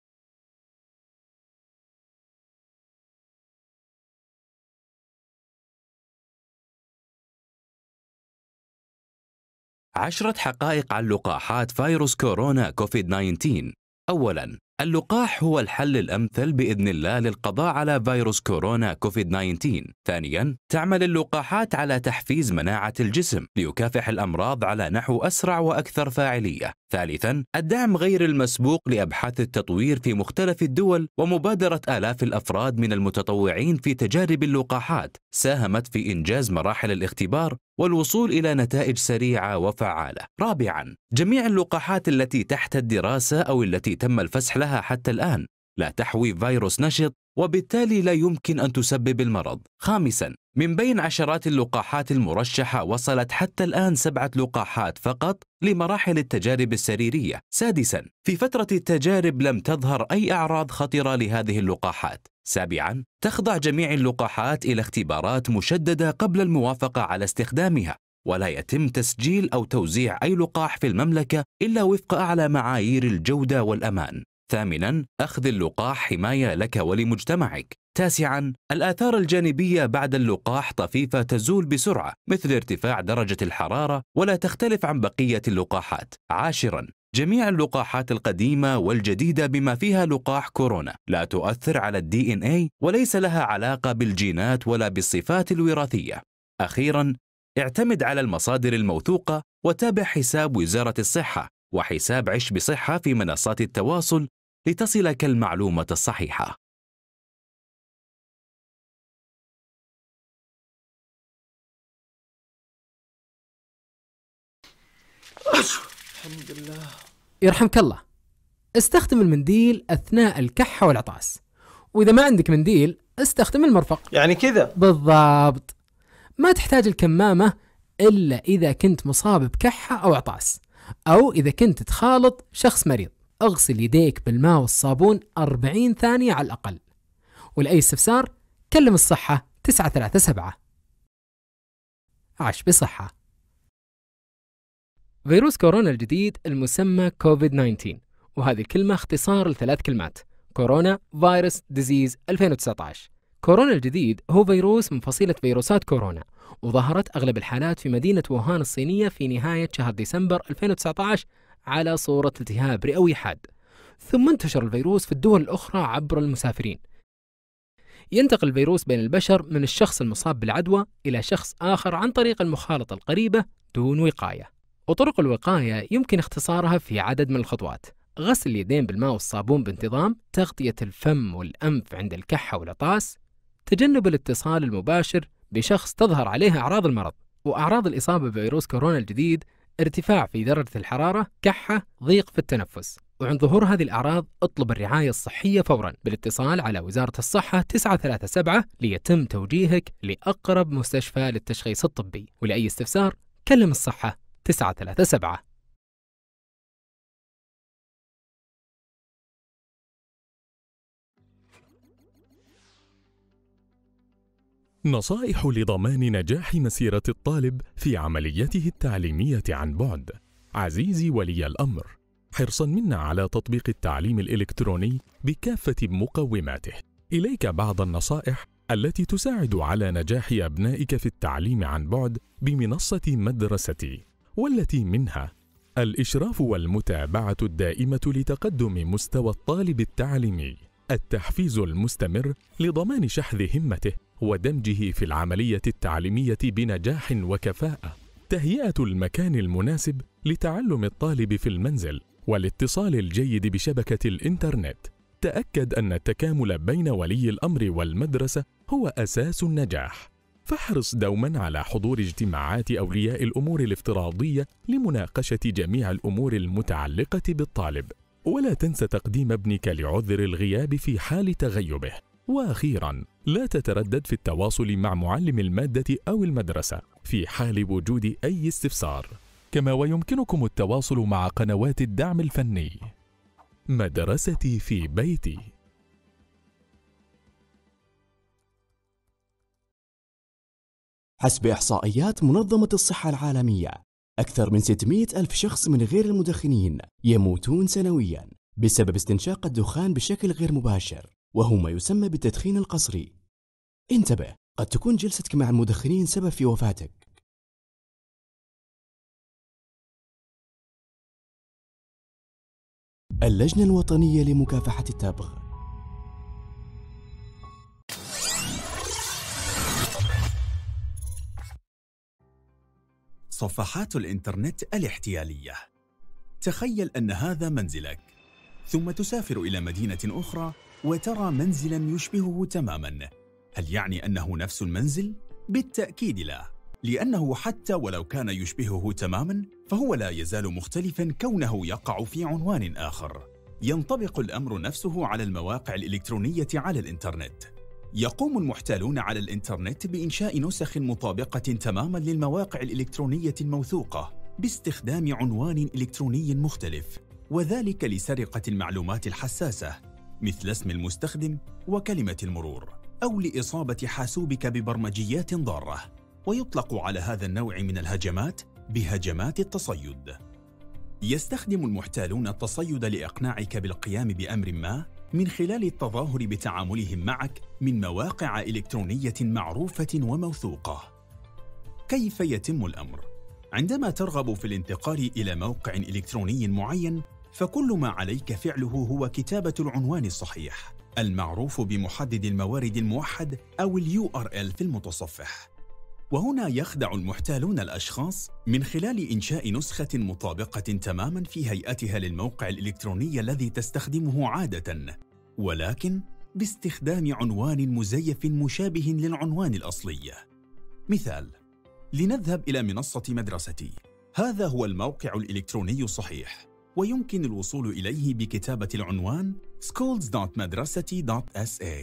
عشرة حقائق عن لقاحات فيروس كورونا كوفيد 19 أولاً اللقاح هو الحل الأمثل بإذن الله للقضاء على فيروس كورونا كوفيد 19 ثانيا تعمل اللقاحات على تحفيز مناعة الجسم ليكافح الأمراض على نحو أسرع وأكثر فاعلية ثالثا الدعم غير المسبوق لأبحاث التطوير في مختلف الدول ومبادرة آلاف الأفراد من المتطوعين في تجارب اللقاحات ساهمت في إنجاز مراحل الاختبار والوصول إلى نتائج سريعة وفعالة رابعا جميع اللقاحات التي تحت الدراسة أو التي تم الفسح لها لها حتى الآن لا تحوي فيروس نشط وبالتالي لا يمكن أن تسبب المرض خامساً من بين عشرات اللقاحات المرشحة وصلت حتى الآن سبعة لقاحات فقط لمراحل التجارب السريرية سادساً في فترة التجارب لم تظهر أي أعراض خطرة لهذه اللقاحات سابعاً تخضع جميع اللقاحات إلى اختبارات مشددة قبل الموافقة على استخدامها ولا يتم تسجيل أو توزيع أي لقاح في المملكة إلا وفق أعلى معايير الجودة والأمان ثامناً أخذ اللقاح حماية لك ولمجتمعك تاسعاً الآثار الجانبية بعد اللقاح طفيفة تزول بسرعة مثل ارتفاع درجة الحرارة ولا تختلف عن بقية اللقاحات عاشراً جميع اللقاحات القديمة والجديدة بما فيها لقاح كورونا لا تؤثر على الدي ان اي وليس لها علاقة بالجينات ولا بالصفات الوراثية. أخيراً، اعتمد على المصادر الموثوقة وتابع حساب وزارة الصحة وحساب عش بصحة في منصات التواصل لتصلك المعلومة الصحيحة الحمد لله يرحمك الله استخدم المنديل أثناء الكحة والعطاس وإذا ما عندك منديل استخدم المرفق يعني كذا بالضبط ما تحتاج الكمامة إلا إذا كنت مصاب بكحة أو عطاس أو إذا كنت تخالط شخص مريض اغسل يديك بالماء والصابون 40 ثانية على الأقل ولأي استفسار كلم الصحة 937 عاش بصحة فيروس كورونا الجديد المسمى كوفيد 19 وهذه الكلمة اختصار لثلاث كلمات كورونا فيروس ديزيز 2019 كورونا الجديد هو فيروس من فصيلة فيروسات كورونا وظهرت أغلب الحالات في مدينة ووهان الصينية في نهاية شهر ديسمبر 2019 على صورة التهاب رئوي حاد ثم انتشر الفيروس في الدول الأخرى عبر المسافرين ينتقل الفيروس بين البشر من الشخص المصاب بالعدوى إلى شخص آخر عن طريق المخالطة القريبة دون وقاية وطرق الوقاية يمكن اختصارها في عدد من الخطوات غسل اليدين بالماء والصابون بانتظام تغطية الفم والأنف عند الكحة والعطاس تجنب الاتصال المباشر بشخص تظهر عليه أعراض المرض وأعراض الإصابة بفيروس كورونا الجديد ارتفاع في درجة الحرارة، كحة، ضيق في التنفس. وعند ظهور هذه الأعراض اطلب الرعاية الصحية فورا بالاتصال على وزارة الصحة 937 ليتم توجيهك لأقرب مستشفى للتشخيص الطبي ولأي استفسار كلم الصحة 937 نصائح لضمان نجاح مسيرة الطالب في عمليته التعليمية عن بعد عزيزي ولي الأمر حرصا منا على تطبيق التعليم الإلكتروني بكافة مقوماته إليك بعض النصائح التي تساعد على نجاح أبنائك في التعليم عن بعد بمنصة مدرستي والتي منها الإشراف والمتابعة الدائمة لتقدم مستوى الطالب التعليمي التحفيز المستمر لضمان شحذ همته ودمجه في العملية التعليمية بنجاح وكفاءة تهيئة المكان المناسب لتعلم الطالب في المنزل والاتصال الجيد بشبكة الإنترنت تأكد أن التكامل بين ولي الأمر والمدرسة هو أساس النجاح فاحرص دوما على حضور اجتماعات أولياء الأمور الافتراضية لمناقشة جميع الأمور المتعلقة بالطالب ولا تنس تقديم ابنك لعذر الغياب في حال تغيبه واخيرا لا تتردد في التواصل مع معلم الماده او المدرسه في حال وجود اي استفسار كما ويمكنكم التواصل مع قنوات الدعم الفني مدرستي في بيتي حسب إحصائيات منظمة الصحة العالمية أكثر من 600 ألف شخص من غير المدخنين يموتون سنوياً بسبب استنشاق الدخان بشكل غير مباشر وهو ما يسمى بالتدخين القصري انتبه قد تكون جلستك مع المدخنين سبب في وفاتك اللجنة الوطنية لمكافحة التبغ صفحات الإنترنت الاحتيالية تخيل أن هذا منزلك ثم تسافر إلى مدينة أخرى وترى منزلا يشبهه تماما هل يعني أنه نفس المنزل؟ بالتأكيد لا لأنه حتى ولو كان يشبهه تماما فهو لا يزال مختلفا كونه يقع في عنوان آخر ينطبق الأمر نفسه على المواقع الإلكترونية على الإنترنت يقوم المحتالون على الإنترنت بإنشاء نسخ مطابقة تماما للمواقع الإلكترونية الموثوقة باستخدام عنوان إلكتروني مختلف وذلك لسرقة المعلومات الحساسة مثل اسم المستخدم وكلمة المرور أو لإصابة حاسوبك ببرمجيات ضارة ويطلق على هذا النوع من الهجمات بهجمات التصيد يستخدم المحتالون التصيد لإقناعك بالقيام بأمر ما من خلال التظاهر بتعاملهم معك من مواقع إلكترونية معروفة وموثوقة كيف يتم الأمر؟ عندما ترغب في الانتقال إلى موقع إلكتروني معين فكل ما عليك فعله هو كتابة العنوان الصحيح المعروف بمحدد الموارد الموحد أو ال URL في المتصفح وهنا يخدع المحتالون الأشخاص من خلال إنشاء نسخة مطابقة تماماً في هيئتها للموقع الإلكتروني الذي تستخدمه عادة ولكن باستخدام عنوان مزيف مشابه للعنوان الأصلي مثال لنذهب إلى منصة مدرستي هذا هو الموقع الإلكتروني الصحيح ويمكن الوصول إليه بكتابة العنوان schools.madrasati.sa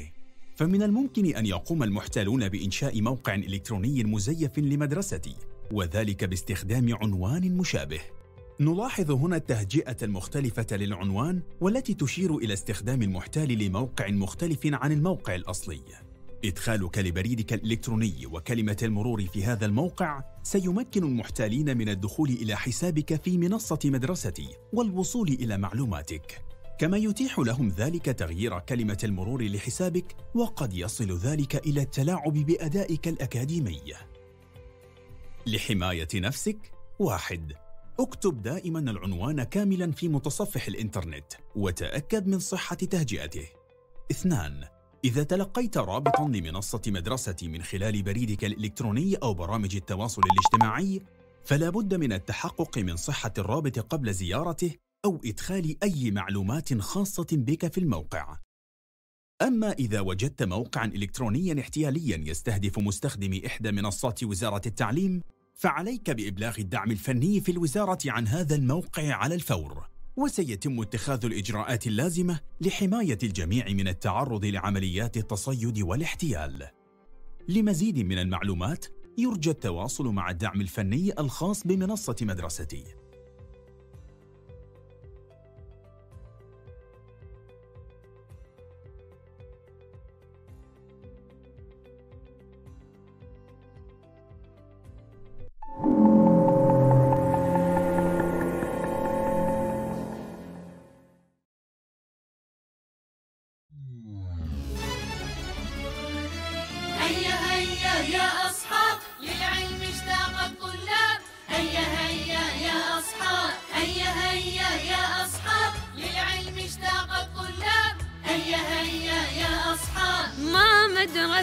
فمن الممكن أن يقوم المحتالون بإنشاء موقع إلكتروني مزيف لمدرستي وذلك باستخدام عنوان مشابه نلاحظ هنا التهجئة المختلفة للعنوان والتي تشير إلى استخدام المحتال لموقع مختلف عن الموقع الأصلي إدخالك لبريدك الإلكتروني وكلمة المرور في هذا الموقع سيمكن المحتالين من الدخول إلى حسابك في منصة مدرستي والوصول إلى معلوماتك. كما يتيح لهم ذلك تغيير كلمة المرور لحسابك وقد يصل ذلك إلى التلاعب بأدائك الأكاديمي. لحماية نفسك واحد اكتب دائما العنوان كاملا في متصفح الإنترنت وتأكد من صحة تهجئته. اثنان إذا تلقيت رابطا لمنصة مدرسة من خلال بريدك الإلكتروني أو برامج التواصل الاجتماعي فلا بد من التحقق من صحة الرابط قبل زيارته أو إدخال أي معلومات خاصة بك في الموقع أما إذا وجدت موقعاً إلكترونياً احتيالياً يستهدف مستخدمي إحدى منصات وزارة التعليم فعليك بإبلاغ الدعم الفني في الوزارة عن هذا الموقع على الفور وسيتم اتخاذ الإجراءات اللازمة لحماية الجميع من التعرض لعمليات التصيد والاحتيال. لمزيد من المعلومات يرجى التواصل مع الدعم الفني الخاص بمنصة مدرستي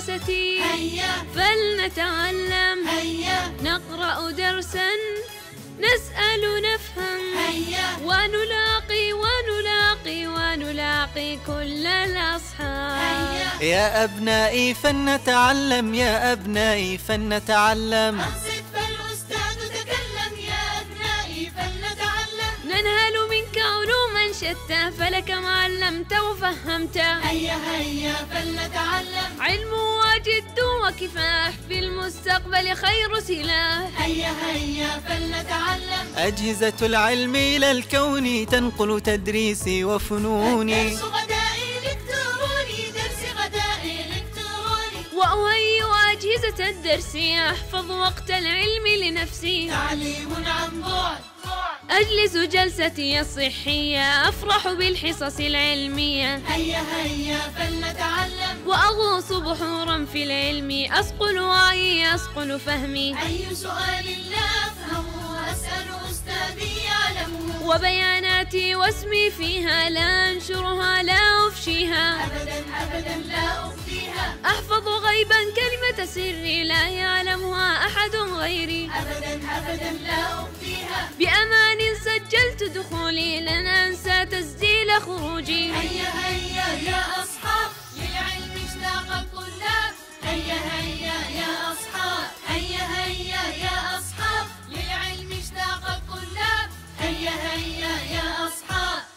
مدرستي هيا فلنتعلم هيا نقرأ درسا نسأل نفهم هيا ونلاقي ونلاقي ونلاقي كل الأصحاب هيا يا أبنائي فلنتعلم يا أبنائي فلنتعلم أحسن شتى ما علمت وفهمت هيا هيا فلنتعلم علم وجد وكفاح في المستقبل خير سلاح هيا هيا فلنتعلم أجهزة العلم إلى الكون تنقل تدريسي وفنوني درس غدائي إلكتروني درس غدائي إلكتروني الأجهزة الدرسية أحفظ وقت العلم لنفسي تعليم عن بعد أجلس جلستي الصحية أفرح بالحصص العلمية هيا هيا فلنتعلم وأغوص بحورا في العلم أصقل وعي أصقل فهمي أي سؤال لا أفهمه أسأله وبياناتي واسمي فيها لا أنشرها لا أفشيها أبدا أبدا لا أفشيها أحفظ غيبا كلمة سري لا يعلمها أحد غيري أبدا أبدا لا أفشيها بأمان سجلت دخولي لن أنسى تسجيل خروجي هيا هيا يا أصحاب للعلم اشتاق الطلاب هيا هيا يا أصحاب هيا هيا يا أصحاب هيا هيا يا أصحاب